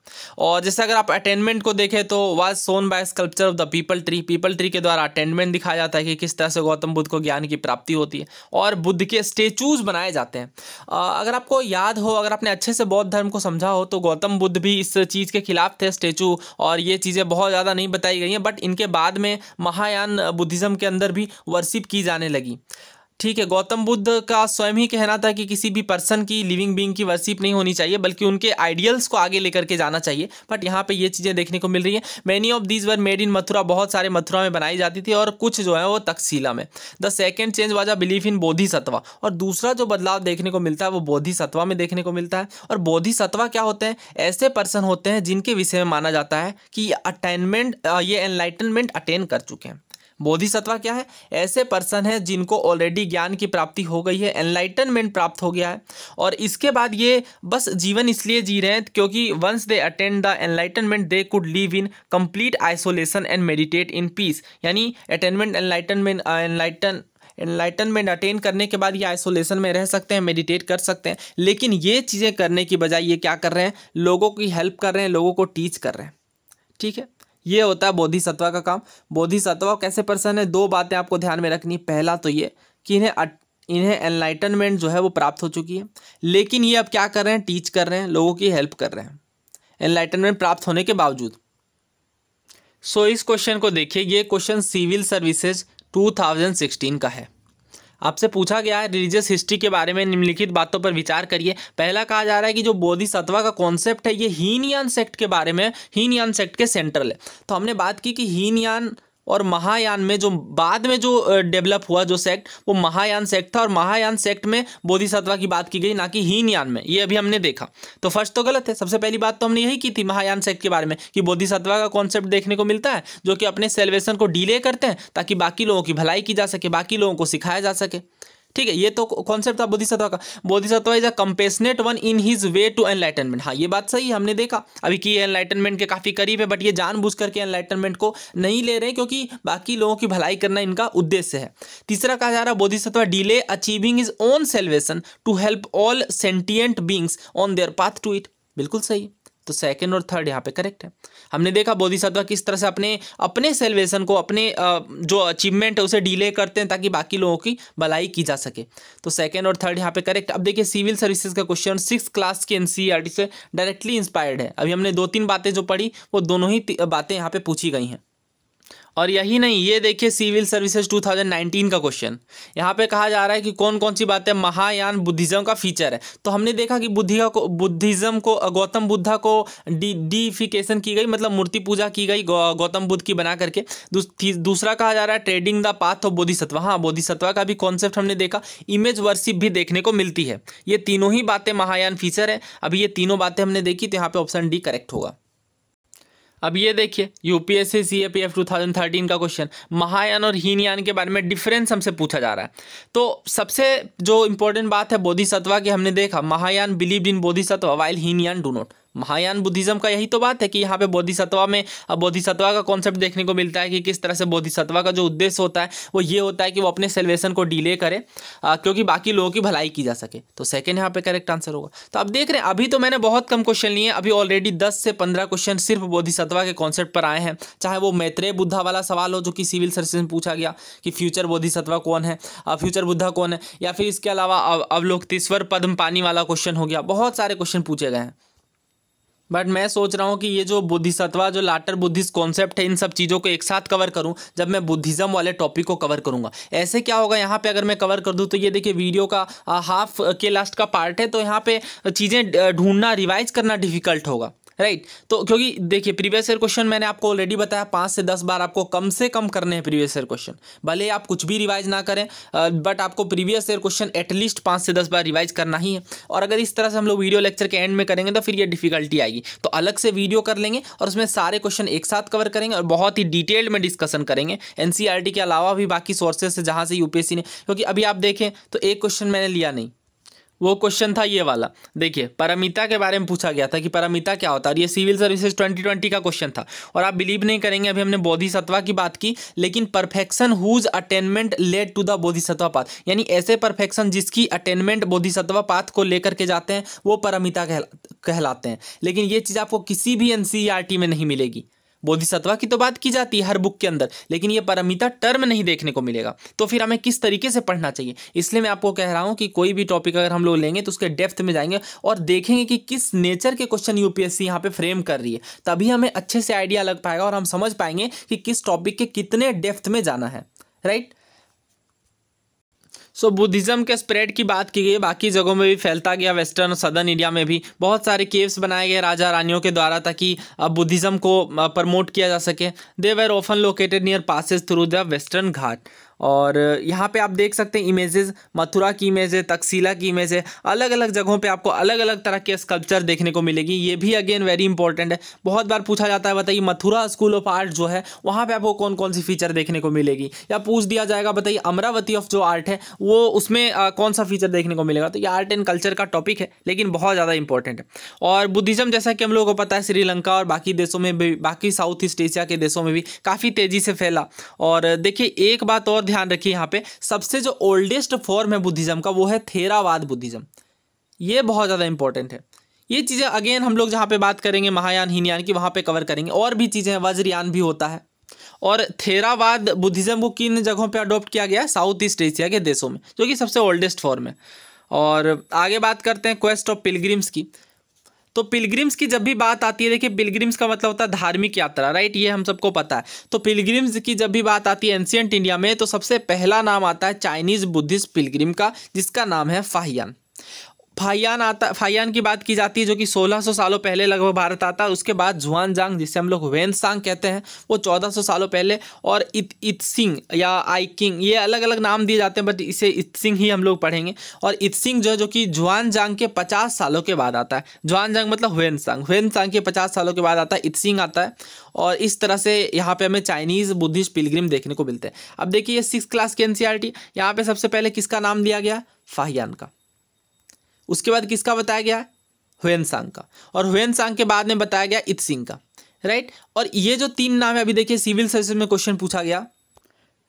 [SPEAKER 1] और जैसे अगर आप अटेनमेंट को देखें तो was shown by sculpture of the peepal tree peepal tree के द्वारा अटेनमेंट दिखाया जाता है कि किस तरह से गौतम बुद्ध को ज्ञान की प्राप्ति होती है और बुद्ध के स्टेचूज बनाए जाते हैं अगर आपको याद हो अगर आपने अच्छे से बौद्ध धर्म को समझा हो तो गौतम बुद्ध भी इस चीज़ के खिलाफ थे स्टेचू और ये चीज़ें बहुत ज़्यादा नहीं बताई गई हैं बट इनके बाद में महायान बुद्धिज़्म के अंदर भी वर्शिप की जाने लगी ठीक है गौतम बुद्ध का स्वयं ही कहना था कि किसी भी पर्सन की लिविंग बींग की वर्शिप नहीं होनी चाहिए बल्कि उनके आइडियल्स को आगे लेकर के जाना चाहिए बट यहाँ पे ये चीज़ें देखने को मिल रही हैं many of these were made in Mathura बहुत सारे मथुरा में बनाई जाती थी और कुछ जो है वो तकसीला में the second change was a belief in Bodhisattva और दूसरा जो बदलाव देखने को मिलता है वो बोधि सत्वा में देखने को मिलता है और बोधि सत्वा क्या होते हैं ऐसे पर्सन होते हैं जिनके विषय में माना जाता है कि अटैनमेंट ये एनलाइटनमेंट अटेन कर चुके हैं बोधिसत्वा क्या है ऐसे पर्सन है जिनको ऑलरेडी ज्ञान की प्राप्ति हो गई है एनलाइटनमेंट प्राप्त हो गया है और इसके बाद ये बस जीवन इसलिए जी रहे हैं क्योंकि once they attained the enlightenment they could live in complete isolation and meditate in peace यानी attainment enlightenment enlighten enlightenment attain करने के बाद ये आइसोलेशन में रह सकते हैं मेडिटेट कर सकते हैं लेकिन ये चीज़ें करने की बजाय ये क्या कर रहे हैं लोगों की हेल्प कर रहे हैं लोगों को टीच कर रहे हैं ठीक है ये होता है बोधिसत्वा का काम बोधिसत्वा कैसे पर्सन है दो बातें आपको ध्यान में रखनी पहला तो ये कि इन्हें इन्हें एनलाइटनमेंट जो है वो प्राप्त हो चुकी है लेकिन ये अब क्या कर रहे हैं टीच कर रहे हैं लोगों की हेल्प कर रहे हैं एनलाइटनमेंट प्राप्त होने के बावजूद सो so, इस क्वेश्चन को देखिए ये क्वेश्चन सिविल सर्विसेज 2016 का है आपसे पूछा गया है रिलीजियस हिस्ट्री के बारे में निम्नलिखित बातों पर विचार करिए पहला कहा जा रहा है कि जो बोधिसत्वा का कॉन्सेप्ट है ये हीनयान सेक्ट के बारे में हीनयान सेक्ट के सेंट्रल है तो हमने बात की कि हीनयान और महायान में जो बाद में जो डेवलप हुआ जो सेक्ट वो महायान सेक्ट था और महायान सेक्ट में बोधिसत्वा की बात की गई ना कि हीनयान में ये अभी हमने देखा तो फर्स्ट तो गलत है सबसे पहली बात तो हमने यही की थी महायान सेक्ट के बारे में कि बोधिसत्वा का कॉन्सेप्ट देखने को मिलता है जो कि अपने सेलवेशन को डिले करते हैं ताकि बाकी लोगों की भलाई की जा सके बाकी लोगों को सिखाया जा सके ठीक है ये तो कॉन्सेप्ट था बोधिसत्व का Bodhisattva is a compassionate one in his way to enlightenment हाँ ये बात सही हमने देखा अभी कि एनलाइटनमेंट के काफ़ी करीब है बट ये जानबूझ करके एनलाइटनमेंट को नहीं ले रहे क्योंकि बाकी लोगों की भलाई करना इनका उद्देश्य है तीसरा कहा जा रहा है Bodhisattva delay achieving his own salvation to help all sentient beings on their path to it बिल्कुल सही तो सेकंड और थर्ड यहाँ पे करेक्ट है हमने देखा बोधिसत्व किस तरह से अपने अपने सेलिब्रेशन को अपने जो अचीवमेंट है उसे डिले करते हैं ताकि बाकी लोगों की भलाई की जा सके तो सेकंड और थर्ड यहाँ पे करेक्ट अब देखिए सिविल सर्विसेज का क्वेश्चन सिक्स क्लास के एन से डायरेक्टली इंस्पायर्ड है अभी हमने दो तीन बातें जो पढ़ी वो दोनों ही बातें यहाँ पे पूछी गई हैं और यही नहीं ये देखिए सिविल सर्विसेज 2019 का क्वेश्चन यहाँ पे कहा जा रहा है कि कौन कौन सी बातें महायान बुद्धिज्म का फीचर है तो हमने देखा कि बुद्धि को बुद्धिज्म को गौतम बुद्धा को डी डीफिकेशन की गई मतलब मूर्ति पूजा की गई गौ, गौतम बुद्ध की बना करके दूसरा कहा जा रहा है treading the path of Bodhisattva हाँ बोधिसत्वा का भी कॉन्सेप्ट हमने देखा इमेज वर्सिप भी देखने को मिलती है ये तीनों ही बातें महायान फीचर है अभी ये तीनों बातें हमने देखी तो यहाँ पर ऑप्शन डी करेक्ट होगा अब ये देखिए UPSC C A P F two thousand thirteen का क्वेश्चन महायान और हीनयान के बारे में डिफरेंस हमसे पूछा जा रहा है तो सबसे जो इंपॉर्टेंट बात है बोधिसत्वा की हमने देखा Mahayana believe in Bodhisattva while Hinayana do not Mahayana Buddhism का यही तो बात है कि यहाँ पे बोधिसत्वा में बोधिसत्वा का कॉन्सेप्ट देखने को मिलता है कि किस तरह से बोधिसत्वा का जो उद्देश्य होता है वो ये होता है कि वो अपने सेल्वेशन को डिले करे आ, क्योंकि बाकी लोगों की भलाई की जा सके तो सेकेंड यहाँ पे करेक्ट आंसर होगा तो आप देख रहे हैं अभी तो मैंने बहुत कम क्वेश्चन लिए अभी ऑलरेडी दस से पंद्रह क्वेश्चन सिर्फ बोधिसत्वा के कॉन्सेप्ट पर आए हैं चाहे वो मैत्रेय बुद्धा वाला सवाल हो जो कि सिविल सर्विस में पूछा गया कि फ्यूचर बोधिसत्वा कौन है फ्यूचर बुद्धा कौन है या फिर इसके अलावा अवलोकतेश्वर पद्म पानी वाला क्वेश्चन हो गया बहुत सारे क्वेश्चन पूछे गए हैं बट मैं सोच रहा हूँ कि ये जो बुद्धिसत्वा जो लाटर बुद्धिस्ट कॉन्सेप्ट है इन सब चीज़ों को एक साथ कवर करूँ जब मैं बुद्धिज्म वाले टॉपिक को कवर करूँगा ऐसे क्या होगा यहाँ पे अगर मैं कवर कर दूँ तो ये देखिए वीडियो का हाफ के लास्ट का पार्ट है तो यहाँ पे चीज़ें ढूंढना रिवाइज करना डिफिकल्ट होगा राइट तो क्योंकि देखिए प्रीवियस ईयर क्वेश्चन मैंने आपको ऑलरेडी बताया पाँच से दस बार आपको कम से कम करने हैं प्रीवियस ईयर क्वेश्चन भले आप कुछ भी रिवाइज ना करें बट आपको प्रीवियस ईयर क्वेश्चन एटलीस्ट पाँच से दस बार रिवाइज करना ही है और अगर इस तरह से हम लोग वीडियो लेक्चर के एंड में करेंगे तो फिर ये डिफिकल्टी आएगी तो अलग से वीडियो कर लेंगे और उसमें सारे क्वेश्चन एक साथ कवर करेंगे और बहुत ही डिटेल्ड में डिस्कशन करेंगे एन e के अलावा भी बाकी सोर्सेस से जहाँ से यूपीएससी ने क्योंकि अभी आप देखें तो एक क्वेश्चन मैंने लिया नहीं वो क्वेश्चन था ये वाला देखिए परमिता के बारे में पूछा गया था कि परमिता क्या होता है ये सिविल सर्विसेज 2020 का क्वेश्चन था और आप बिलीव नहीं करेंगे अभी हमने बोधिसत्वा की बात की लेकिन perfection whose attainment led to the Bodhisattva path यानी ऐसे परफेक्शन जिसकी अटेनमेंट बोधिसत्वा पाथ को लेकर के जाते हैं वो परमिता कहला कहलाते हैं लेकिन ये चीज़ आपको किसी भी एन e में नहीं मिलेगी बोधिसत्वा की तो बात की जाती है हर बुक के अंदर लेकिन ये परमिता टर्म नहीं देखने को मिलेगा तो फिर हमें किस तरीके से पढ़ना चाहिए इसलिए मैं आपको कह रहा हूँ कि कोई भी टॉपिक अगर हम लोग लेंगे तो उसके डेप्थ में जाएंगे और देखेंगे कि किस नेचर के क्वेश्चन यूपीएससी यहाँ पर फ्रेम कर रही है तभी हमें अच्छे से आइडिया लग पाएगा और हम समझ पाएंगे कि किस टॉपिक के कितने डेप्थ में जाना है right right? So so, Buddhism के स्प्रेड की बात की गई बाकी जगहों में भी फैलता गया वेस्टर्न और सदर्न इंडिया में भी बहुत सारे केव्स बनाए गए राजा रानियों के द्वारा ताकि बुद्धिज़्म को प्रमोट किया जा सके they were often located near passes through the western Ghat और यहाँ पे आप देख सकते हैं इमेजेस मथुरा की इमेज है तकसीला की इमेज है अलग अलग जगहों पे आपको अलग अलग तरह के स्कल्पचर देखने को मिलेगी ये भी अगेन वेरी इंपॉर्टेंट है बहुत बार पूछा जाता है बताइए मथुरा स्कूल ऑफ आर्ट जो है वहाँ पर आपको कौन कौन सी फीचर देखने को मिलेगी या पूछ दिया जाएगा बताइए अमरावती ऑफ जो आर्ट है वो उसमें आ, कौन सा फीचर देखने को मिलेगा तो ये आर्ट एंड कल्चर का टॉपिक है लेकिन बहुत ज़्यादा इंपॉर्टेंट है और बुद्धिज़्म जैसा कि हम लोगों को पता है श्रीलंका और बाकी देशों में भी बाकी साउथ ईस्ट एशिया के देशों में भी काफ़ी तेज़ी से फैला और देखिए एक बात और बहुत ध्यान रखिए यहाँ पे सबसे जो ओल्डेस्ट फॉर्म है बुद्धिज्म का वो है थेरावाद बुद्धिज्म ये बहुत ज़्यादा इंपॉर्टेंट है ये चीज़ें अगेन हम लोग जहाँ पे बात करेंगे महायान हीनयान की वहाँ पे कवर करेंगे और भी चीज़ें वज्रयान भी होता है और थेरावाद बुद्धिज्म को किन जगहों पर अडोप्ट किया गया साउथ ईस्ट एशिया के देशों में जो कि सबसे ओल्डेस्ट फॉर्म है और आगे बात करते हैं क्वेस्ट ऑफ पिलग्रिम्स की तो पिलग्रिम्स की जब भी बात आती है देखिए पिलग्रिम्स का मतलब होता है धार्मिक यात्रा राइट ये हम सबको पता है तो पिलग्रिम्स की जब भी बात आती है एंशियंट इंडिया में तो सबसे पहला नाम आता है चाइनीज बुद्धिस्ट पिलग्रिम का जिसका नाम है फाहियान फाइयान आता फाइयान की बात की जाती है जो कि 1600 सालों पहले लगभग भारत आता है उसके बाद जुआन जांग जिसे हम लोग वेन सांग कहते हैं वो 1400 सालों पहले और इत इत सिंह या आई किंग ये अलग अलग नाम दिए जाते हैं बट इसे इत सिंह ही हम लोग पढ़ेंगे और इत सिंह जो है जो कि जुआन जांग के पचास सालों के बाद आता है जुआन जांग मतलब हुएन सांग हुएन सांग के पचास सालों के बाद आता है इत सिंह आता है और इस तरह से यहाँ पे हमें चाइनीज़ बुद्धिस्ट पिलग्रिम देखने को मिलते हैं अब देखिए ये सिक्स क्लास की एन सी यहाँ पर सबसे पहले किसका नाम दिया गया फाहियान का उसके बाद किसका बताया गया हुएन सांग का और हुएन सांग के बाद में बताया गया इत सिंह का राइट और ये जो तीन नाम है अभी देखिए सिविल सर्विस में क्वेश्चन पूछा गया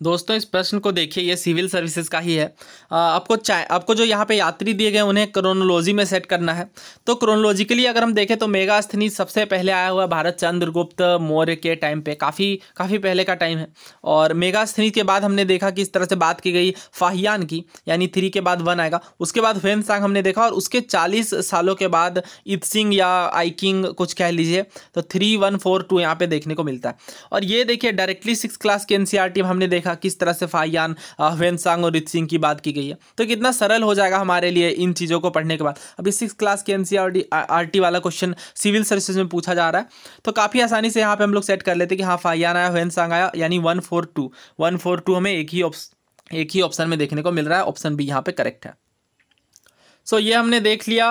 [SPEAKER 1] दोस्तों इस प्रश्न को देखिए ये सिविल सर्विसेज का ही है आपको चाय आपको जो यहाँ पे यात्री दिए गए उन्हें क्रोनोलॉजी में सेट करना है तो क्रोनोलॉजिकली अगर हम देखें तो मेगा सबसे पहले आया हुआ भारत चंद्रगुप्त मौर्य के टाइम पे काफ़ी काफ़ी पहले का टाइम है और मेगा के बाद हमने देखा कि इस तरह से बात की गई फाहियान की यानी थ्री के बाद वन आएगा उसके बाद फेन सांग हमने देखा और उसके चालीस सालों के बाद इतसिंग या आइकिंग कुछ कह लीजिए तो थ्री वन फोर टू यहाँ पर देखने को मिलता है और ये देखिए डायरेक्टली सिक्स क्लास के एन हमने देखा देखा किस तरह से फाइयान हवेन सांग और रित सिंह की बात की गई है तो कितना सरल हो जाएगा हमारे लिए इन चीज़ों को पढ़ने के बाद अभी सिक्स क्लास के एन सी e वाला क्वेश्चन सिविल सर्विसेज में पूछा जा रहा है तो काफ़ी आसानी से यहाँ पर हम लोग सेट कर लेते कि हाँ फाइयान आया हवेन सांग आया यानी one four two one four two हमें एक ही ऑप्शन एक ही ऑप्शन में देखने को मिल रहा है ऑप्शन बी यहाँ पर करेक्ट है सो ये हमने देख लिया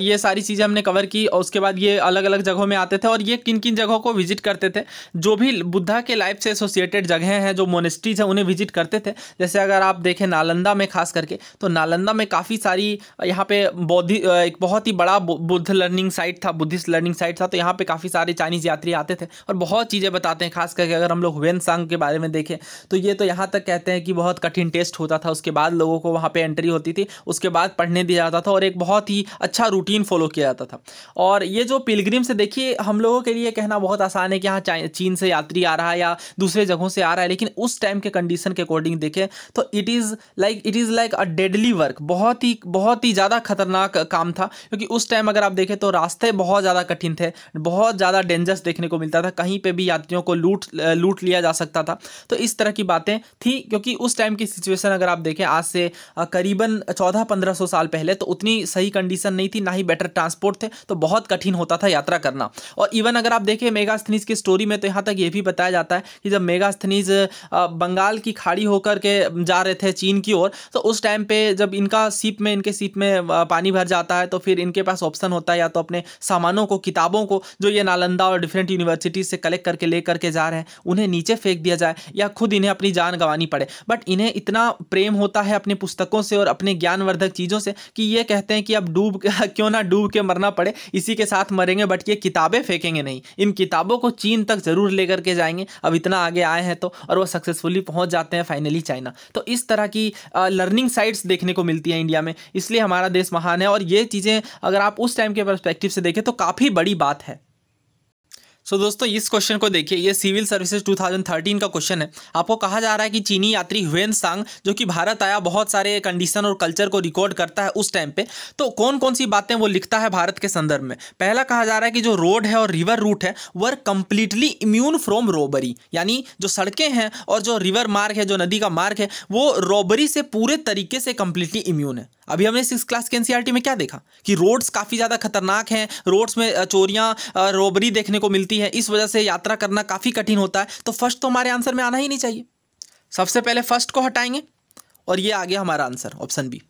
[SPEAKER 1] ये सारी चीज़ें हमने कवर की और उसके बाद ये अलग अलग जगहों में आते थे और ये किन किन जगहों को विजिट करते थे जो भी बुद्धा के लाइफ से एसोसिएटेड जगहें हैं जो मोनेस्ट्रीज हैं उन्हें विजिट करते थे जैसे अगर आप देखें नालंदा में खास करके तो नालंदा में काफ़ी सारी यहाँ पे बौद्धि एक बहुत ही बड़ा बुद्ध लर्निंग साइट था बुद्धिस्ट लर्निंग साइट था तो यहाँ पर काफ़ी सारे चाइनीज़ यात्री आते थे और बहुत चीज़ें बताते हैं खास करके अगर हम लोग हुएन सांग के बारे में देखें तो ये तो यहाँ तक कहते हैं कि बहुत कठिन टेस्ट होता था उसके बाद लोगों को वहाँ पर एंट्री होती थी उसके बाद पढ़ने दिया जाता था और एक बहुत ही अच्छा रूटीन फॉलो किया जाता था और ये जो पिलग्रिम से देखिए हम लोगों के लिए कहना बहुत आसान है कि हाँ चीन से यात्री आ रहा है या दूसरे जगहों से आ रहा है लेकिन उस टाइम के कंडीशन के अकॉर्डिंग देखें तो it is like it is like a deadly work बहुत ही बहुत ही ज़्यादा खतरनाक काम था क्योंकि उस टाइम अगर आप देखें तो रास्ते बहुत ज़्यादा कठिन थे बहुत ज़्यादा डेंजरस देखने को मिलता था कहीं पर भी यात्रियों को लूट लूट लिया जा सकता था तो इस तरह की बातें थी क्योंकि उस टाइम की सिचुएशन अगर आप देखें आज से करीबन चौदह पंद्रह सौ साल पहले तो उतनी सही कंडीशन नहीं थी ना ही बेटर ट्रांसपोर्ट थे तो बहुत कठिन होता था यात्रा करना और इवन अगर आप देखें मेगास्थनीज की स्टोरी में तो यहाँ तक ये भी बताया जाता है कि जब मेगास्थनीज बंगाल की खाड़ी होकर के जा रहे थे चीन की ओर तो उस टाइम पर जब इनका सीप में इनके सीप में पानी भर जाता है तो फिर इनके पास ऑप्शन होता है या तो अपने सामानों को किताबों को जो ये नालंदा और डिफरेंट यूनिवर्सिटीज से कलेक्ट करके ले करके जा रहे हैं उन्हें नीचे फेंक दिया जाए या खुद इन्हें अपनी जान गंवानी पड़े बट इन्हें इतना प्रेम होता है अपने पुस्तकों से और अपने ज्ञानवर्धक चीज़ों से कि ये कहते हैं कि अब डूब क्यों ना डूब के मरना पड़े इसी के साथ मरेंगे बट ये किताबें फेंकेंगे नहीं इन किताबों को चीन तक ज़रूर लेकर के जाएंगे अब इतना आगे आए हैं तो और वो सक्सेसफुली पहुँच जाते हैं फाइनली चाइना तो इस तरह की लर्निंग साइट्स देखने को मिलती है इंडिया में इसलिए हमारा देश महान है और ये चीज़ें अगर आप उस टाइम के परस्पेक्टिव से देखें तो काफ़ी बड़ी बात है सो so, दोस्तों इस क्वेश्चन को देखिए ये सिविल सर्विसेज 2013 का क्वेश्चन है आपको कहा जा रहा है कि चीनी यात्री हुएन सांग जो कि भारत आया बहुत सारे कंडीशन और कल्चर को रिकॉर्ड करता है उस टाइम पे तो कौन कौन सी बातें वो लिखता है भारत के संदर्भ में पहला कहा जा रहा है कि जो रोड है और रिवर रूट है were completely immune from robbery यानी जो सड़कें हैं और जो रिवर मार्ग है जो नदी का मार्ग है वो रॉबरी से पूरे तरीके से कंप्लीटली इम्यून है अभी हमने सिक्स क्लास के एनसीआरटी e में क्या देखा कि रोड्स काफ़ी ज़्यादा खतरनाक हैं रोड्स में चोरियाँ रोबरी देखने को मिलती होती है इस वजह से यात्रा करना काफ़ी कठिन होता है तो फर्स्ट तो हमारे आंसर में आना ही नहीं चाहिए सबसे पहले फर्स्ट को हटाएंगे और ये आ गया हमारा आंसर ऑप्शन बी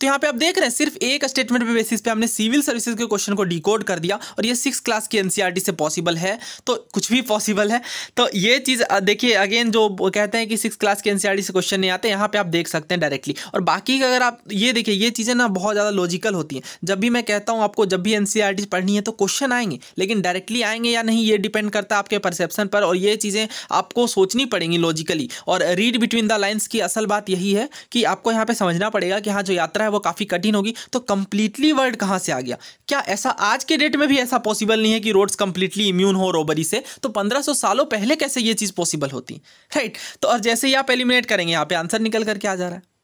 [SPEAKER 1] तो यहाँ पे आप देख रहे हैं सिर्फ एक स्टेटमेंट पे बेसिस पे हमने सिविल सर्विसेज के क्वेश्चन को डिकोड कर दिया और ये सिक्स क्लास की एनसीईआरटी e से पॉसिबल है तो कुछ भी पॉसिबल है तो ये चीज़ देखिए अगेन जो कहते हैं कि सिक्स क्लास की एनसीईआरटी से क्वेश्चन नहीं आते यहाँ पे आप देख सकते हैं डायरेक्टली और बाकी अगर आप ये देखिए ये चीज़ें ना बहुत ज़्यादा लॉजिकल होती हैं जब भी मैं कहता हूँ आपको जब भी एन e पढ़नी है तो क्वेश्चन आएंगे लेकिन डायरेक्टली आएंगे या नहीं ये डिपेंड करता है आपके परसेप्शन पर और ये चीज़ें आपको सोचनी पड़ेंगी लॉजिकली और रीड बिटवीन द लाइन्स की असल बात यही है कि आपको यहाँ पर समझना पड़ेगा कि हाँ जो यात्रा है वो काफ़ी कठिन होगी तो कम्प्लीटली वर्ड कहाँ से आ गया क्या ऐसा आज के डेट में भी ऐसा पॉसिबल नहीं है कि रोड्स कंप्लीटली इम्यून हो रोबरी से तो 1500 सालों पहले कैसे ये चीज़ पॉसिबल होती राइट तो और जैसे ही आप एलिमिनेट करेंगे यहाँ पे आंसर निकल करके आ जा रहा है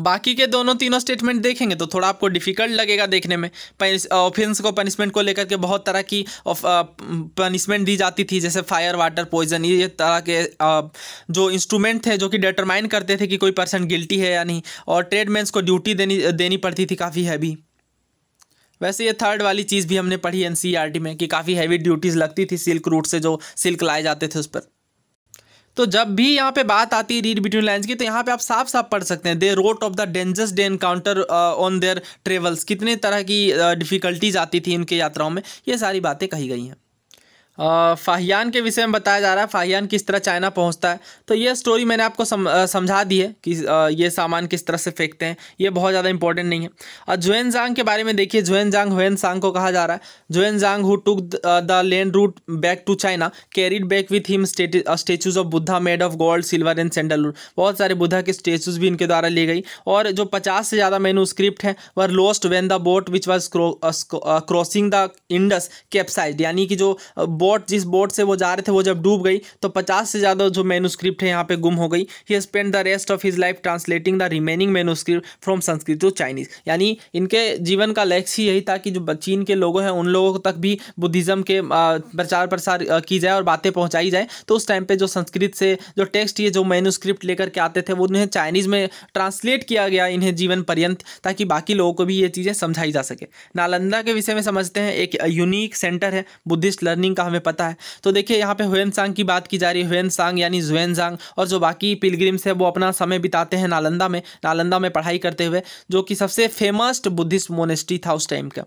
[SPEAKER 1] बाकी के दोनों तीनों स्टेटमेंट देखेंगे तो थोड़ा आपको डिफिकल्ट लगेगा देखने में ऑफेंस uh, को पनिशमेंट को लेकर के बहुत तरह की पनिशमेंट uh, दी जाती थी जैसे फायर वाटर पॉइजन ये तरह के uh, जो इंस्ट्रूमेंट थे जो कि डिटरमाइन करते थे कि कोई पर्सन गिल्टी है या नहीं और ट्रेडमेंस को ड्यूटी देनी देनी पड़ती थी काफ़ी हैवी वैसे ये थर्ड वाली चीज़ भी हमने पढ़ी एन में कि काफ़ी हैवी ड्यूटीज़ लगती थी सिल्क रूट से जो सिल्क लाए जाते थे उस पर तो जब भी यहाँ पे बात आती है रीड बिटवीन लाइन्स की तो यहाँ पे आप साफ साफ पढ़ सकते हैं they wrote of the dangers they encounter on their travels कितने तरह की डिफ़िकल्टीज uh, आती थी इनके यात्राओं में ये सारी बातें कही गई हैं फाहियान के विषय में बताया जा रहा है फाहियान किस तरह चाइना पहुंचता है तो ये स्टोरी मैंने आपको सम, समझा दी है कि ये सामान किस तरह से फेंकते हैं ये बहुत ज़्यादा इंपॉर्टेंट नहीं है और जुएन जांग के बारे में देखिए जुएन जांग हुएन सांग को कहा जा रहा है Xuanzang who took the land route back to China carried back with him statues of Buddha made of gold silver and sandal बहुत सारे बुद्धा के स्टेचूज भी इनके द्वारा ली गई और जो पचास से ज़्यादा मेनू स्क्रिप्ट हैं were lost when the boat which was crossing the Indus capsize यानी कि जो बोट जिस बोट से वो जा रहे थे वो जब डूब गई तो पचास से ज़्यादा जो मेनुस्क्रिप्ट है यहाँ पे गुम हो गई he spend the rest of his life translating the remaining manuscript from Sanskrit to Chinese यानी इनके जीवन का लक्ष्य यही था कि जो चीन के लोगों हैं उन लोगों तक भी बुद्धिज़्म के प्रचार प्रसार की जाए और बातें पहुँचाई जाए तो उस टाइम पर जो संस्कृत से जो टेक्स्ट ये जो मेनुस्क्रिप्ट लेकर के आते थे वो उन्हें चाइनीज़ में ट्रांसलेट किया गया इन्हें जीवन पर्यंत ताकि बाकी लोगों को भी ये चीज़ें समझाई जा सके नालंदा के विषय में समझते हैं एक यूनिक सेंटर है बुद्धिस्ट लर्निंग का हमें हमें पता है तो देखिए यहाँ पे हुएन सांग की बात की जा रही है हुएन सांग यानी जुएन सांग और जो बाकी पिलग्रिम्स है वो अपना समय बिताते हैं नालंदा में नालंदा में पढ़ाई करते हुए जो कि सबसे फेमस्ट बुद्धिस्ट मोनेस्ट्री था उस टाइम का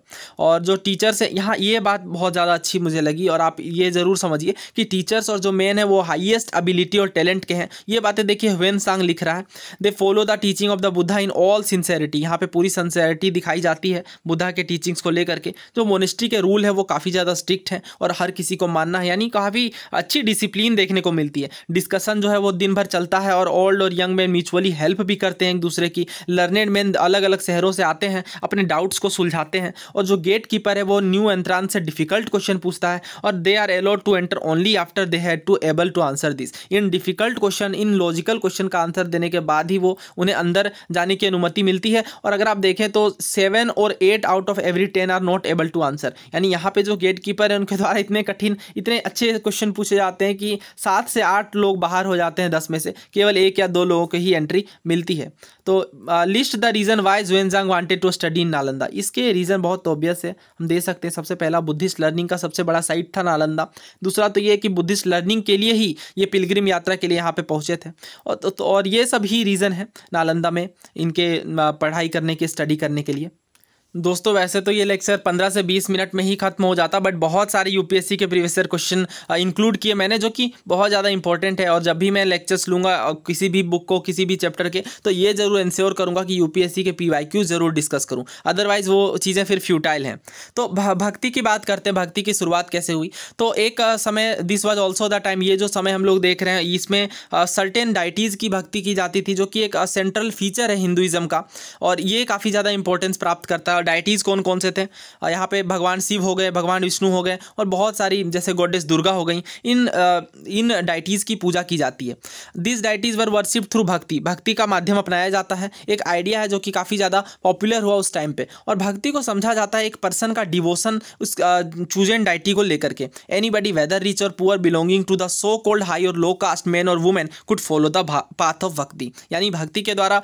[SPEAKER 1] और जो टीचर्स है यहाँ ये बात बहुत ज़्यादा अच्छी मुझे लगी और आप ये ज़रूर समझिए कि टीचर्स और जो मेन है वो हाइएस्ट अबिलिटी और टैलेंट के हैं ये बातें देखिए हुएन सांग लिख रहा है they follow the teaching of the Buddha in all sincerity यहाँ पर पूरी सिंसेरिटी दिखाई जाती है बुद्धा के टीचिंग्स को लेकर के जो मोनेस्ट्री के रूल है वो काफ़ी ज़्यादा स्ट्रिक्ट हैं और हर किसी को मानना है यानी काफ़ी अच्छी डिसिप्लिन देखने को मिलती है डिस्कशन जो है वो दिन भर चलता है और ओल्ड और यंग मैन म्यूचुअली हेल्प भी करते हैं एक दूसरे की लर्नेड मैन अलग अलग शहरों से आते हैं अपने डाउट्स को सुलझाते हैं और जो गेट कीपर है वो न्यू एंट्रान से डिफिकल्ट क्वेश्चन पूछता है और they are allowed to enter only after they had to able to answer this in difficult question in logical question का आंसर देने के बाद ही वो उन्हें अंदर जाने की अनुमति मिलती है और अगर आप देखें तो सेवन और eight out of every ten are not able to answer यानी यहाँ पे जो गेट कीपर है उनके द्वारा इतने कठिन लेकिन इतने अच्छे क्वेश्चन पूछे जाते हैं कि सात से आठ लोग बाहर हो जाते हैं दस में से केवल एक या दो लोगों को ही एंट्री मिलती है तो list the reason why Xuanzang wanted to study in Nalanda इसके रीज़न बहुत ऑब्वियस है हम दे सकते हैं सबसे पहला बुद्धिस्ट लर्निंग का सबसे बड़ा साइट था नालंदा दूसरा तो ये कि बुद्धिस्ट लर्निंग के लिए ही ये पिलग्रिम यात्रा के लिए यहाँ पर पहुँचे थे और तो, तो और ये सब ही रीज़न है नालंदा में इनके पढ़ाई करने के स्टडी करने के लिए दोस्तों वैसे तो ये लेक्चर 15 से 20 मिनट में ही खत्म हो जाता बट बहुत सारे यूपीएससी के प्रीवियस ईयर क्वेश्चन इंक्लूड किए मैंने जो कि बहुत ज़्यादा इंपॉर्टेंट है और जब भी मैं लेक्चर्स लूँगा किसी भी बुक को किसी भी चैप्टर के तो ये जरूर इंश्योर करूँगा कि यूपीएससी के पी ज़रूर डिस्कस करूँ अदरवाइज़ वो चीज़ें फिर फ्यूटाइल हैं तो भक्ति की बात करते हैं भक्ति की शुरुआत कैसे हुई तो एक समय this was also the time ये जो समय हम लोग देख रहे हैं इसमें सर्टेन डाइटीज़ की भक्ति की जाती थी जो कि एक सेंट्रल फीचर है हिंदुज़म का और ये काफ़ी ज़्यादा इंपॉर्टेंस प्राप्त करता है डाइटीज़ कौन कौन से थे यहाँ पे भगवान शिव हो गए भगवान विष्णु हो गए और बहुत सारी जैसे गोडेस दुर्गा हो गई इन इन डाइटीज़ की पूजा की जाती है these deities were worship through bhakti bhakti का माध्यम अपनाया जाता है एक आइडिया है जो कि काफ़ी ज़्यादा पॉपुलर हुआ उस टाइम पर और भक्ति को समझा जाता है एक पर्सन का डिवोशन उस चूज एंड डाइटी को लेकर के एनी बडी वेदर रिच और poor belonging to the so called high और लो कास्ट मैन और women could follow the path of bhakti यानी भक्ति के द्वारा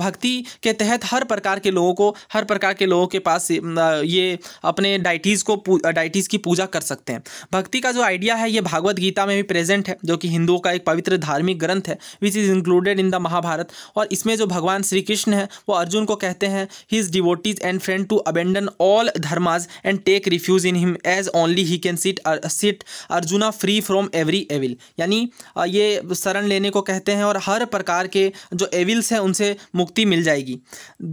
[SPEAKER 1] भक्ति के तहत हर प्रकार के लोगों को हर प्रकार के लोगों के पास ये अपने डाइटीज़ को डाइटीज़ की पूजा कर सकते हैं भक्ति का जो आइडिया है ये भागवत गीता में भी प्रेजेंट है जो कि हिंदुओं का एक पवित्र धार्मिक ग्रंथ है which is included in the Mahabharata और इसमें जो भगवान श्री कृष्ण है वो अर्जुन को कहते हैं his devotees and friend to abandon all dharmas and take refuge in him as only he can set set Arjuna free from every evil यानी ये शरण लेने को कहते हैं और हर प्रकार के जो एविल्स हैं उनसे मुक्ति मिल जाएगी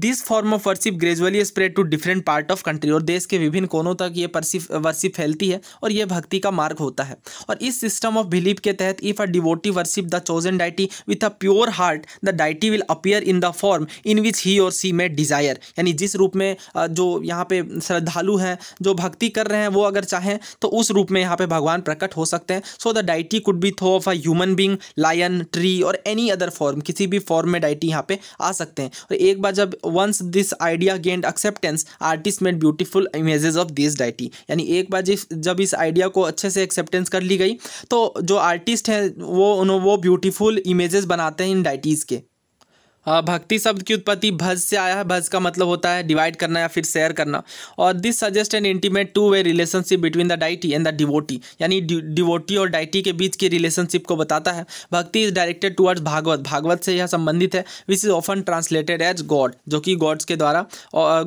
[SPEAKER 1] this form of worship gradually spread spread to different part of country और देश के विभिन्न कोनों तक ये परसिफ वर्शिप फैलती है और यह भक्ति का मार्ग होता है और इस सिस्टम ऑफ बिलीफ के तहत if a devotee worship the chosen deity with a pure heart the deity will appear in the form in which he और सी में डिज़ायर यानी जिस रूप में जो यहाँ पे श्रद्धालु हैं जो भक्ति कर रहे हैं वो अगर चाहें तो उस रूप में यहाँ पे भगवान प्रकट हो सकते हैं so the deity could be thought of a human being lion tree और एनी अदर फॉर्म किसी भी फॉर्म में डाइटी यहाँ पे आ सकते हैं और एक बार जब once this idea gained accept acceptance artist made beautiful images of this deity यानी एक बार जिस जब इस आइडिया को अच्छे से एक्सेप्टेंस कर ली गई तो जो आर्टिस्ट हैं वो उन्होंने वो ब्यूटीफुल इमेजेस बनाते हैं इन डाइटीज़ के भक्ति शब्द की उत्पत्ति भज से आया है भज का मतलब होता है डिवाइड करना या फिर शेयर करना और this suggest an intimate two way relationship between the deity and the devotee यानी डिवोटी और डाइटी के बीच की रिलेशनशिप को बताता है bhakti is directed towards Bhagavat Bhagavat से यह संबंधित है which is often translated as god जो कि गॉड्स के द्वारा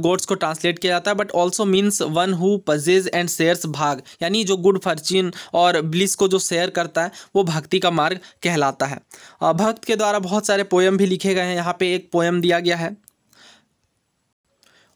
[SPEAKER 1] गॉड्स को ट्रांसलेट किया जाता है but also means one who possesses and shares bhag यानी जो गुड फॉर्चून और ब्लिस को जो शेयर करता है वो भक्ति का मार्ग कहलाता है भक्त के द्वारा बहुत सारे पोएम भी लिखे गए हैं यहाँ यहाँ पे एक पोएम दिया गया है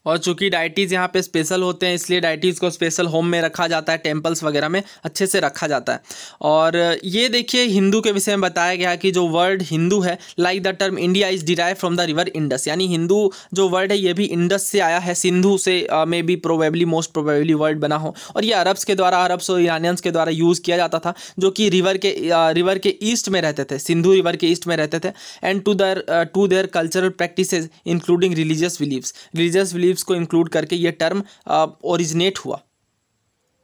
[SPEAKER 1] और चूँकि डाइटीज़ यहाँ पे स्पेशल होते हैं इसलिए डाइटीज़ को स्पेशल होम में रखा जाता है टेम्पल्स वगैरह में अच्छे से रखा जाता है और ये देखिए हिंदू के विषय में बताया गया कि जो वर्ड हिंदू है like the term India is derive from the river Indus यानी हिंदू जो वर्ड है ये भी इंडस से आया है सिंधु से may be probably most probably word बना हो और ये अरब्स के द्वारा अरब्स और ईरानियंस के द्वारा यूज़ किया जाता था जो कि रिवर के रिवर के ईस्ट में रहते थे सिंधु रिवर के ईस्ट में रहते थे and to their to their cultural practice including religious believes religious believe ऑलिव्स को इंक्लूड करके ये टर्म ओरिजिनेट uh, हुआ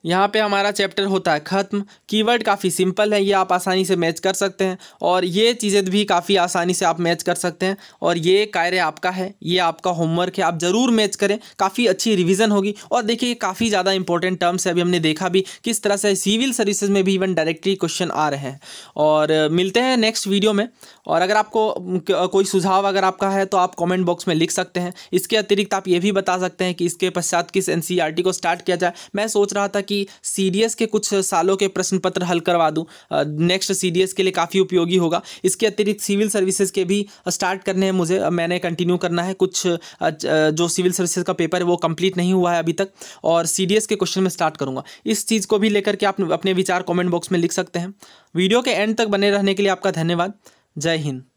[SPEAKER 1] यहाँ पे हमारा चैप्टर होता है ख़त्म कीवर्ड काफ़ी सिंपल है ये आप आसानी से मैच कर सकते हैं और ये चीज़ें भी काफ़ी आसानी से आप मैच कर सकते हैं और ये कार्य आपका है ये आपका होमवर्क है आप ज़रूर मैच करें काफ़ी अच्छी रिवीजन होगी और देखिए काफ़ी ज़्यादा इंपॉर्टेंट टर्म्स है अभी हमने देखा भी किस तरह से सिविल सर्विसेज में भी इवन डायरेक्टली क्वेश्चन आ रहे हैं और मिलते हैं नेक्स्ट वीडियो में और अगर आपको कोई सुझाव अगर आपका है तो आप कॉमेंट बॉक्स में लिख सकते हैं इसके अतिरिक्त आप ये भी बता सकते हैं कि इसके पश्चात किस एन को स्टार्ट किया जाए मैं सोच रहा था कि सी के कुछ सालों के प्रश्न पत्र हल करवा दूँ नेक्स्ट सी के लिए काफ़ी उपयोगी होगा इसके अतिरिक्त सिविल सर्विसेज के भी स्टार्ट करने हैं मुझे मैंने कंटिन्यू करना है कुछ जो सिविल सर्विसेज का पेपर है वो कंप्लीट नहीं हुआ है अभी तक और सी के क्वेश्चन में स्टार्ट करूँगा इस चीज़ को भी लेकर के आप अपने विचार कॉमेंट बॉक्स में लिख सकते हैं वीडियो के एंड तक बने रहने के लिए आपका धन्यवाद जय हिंद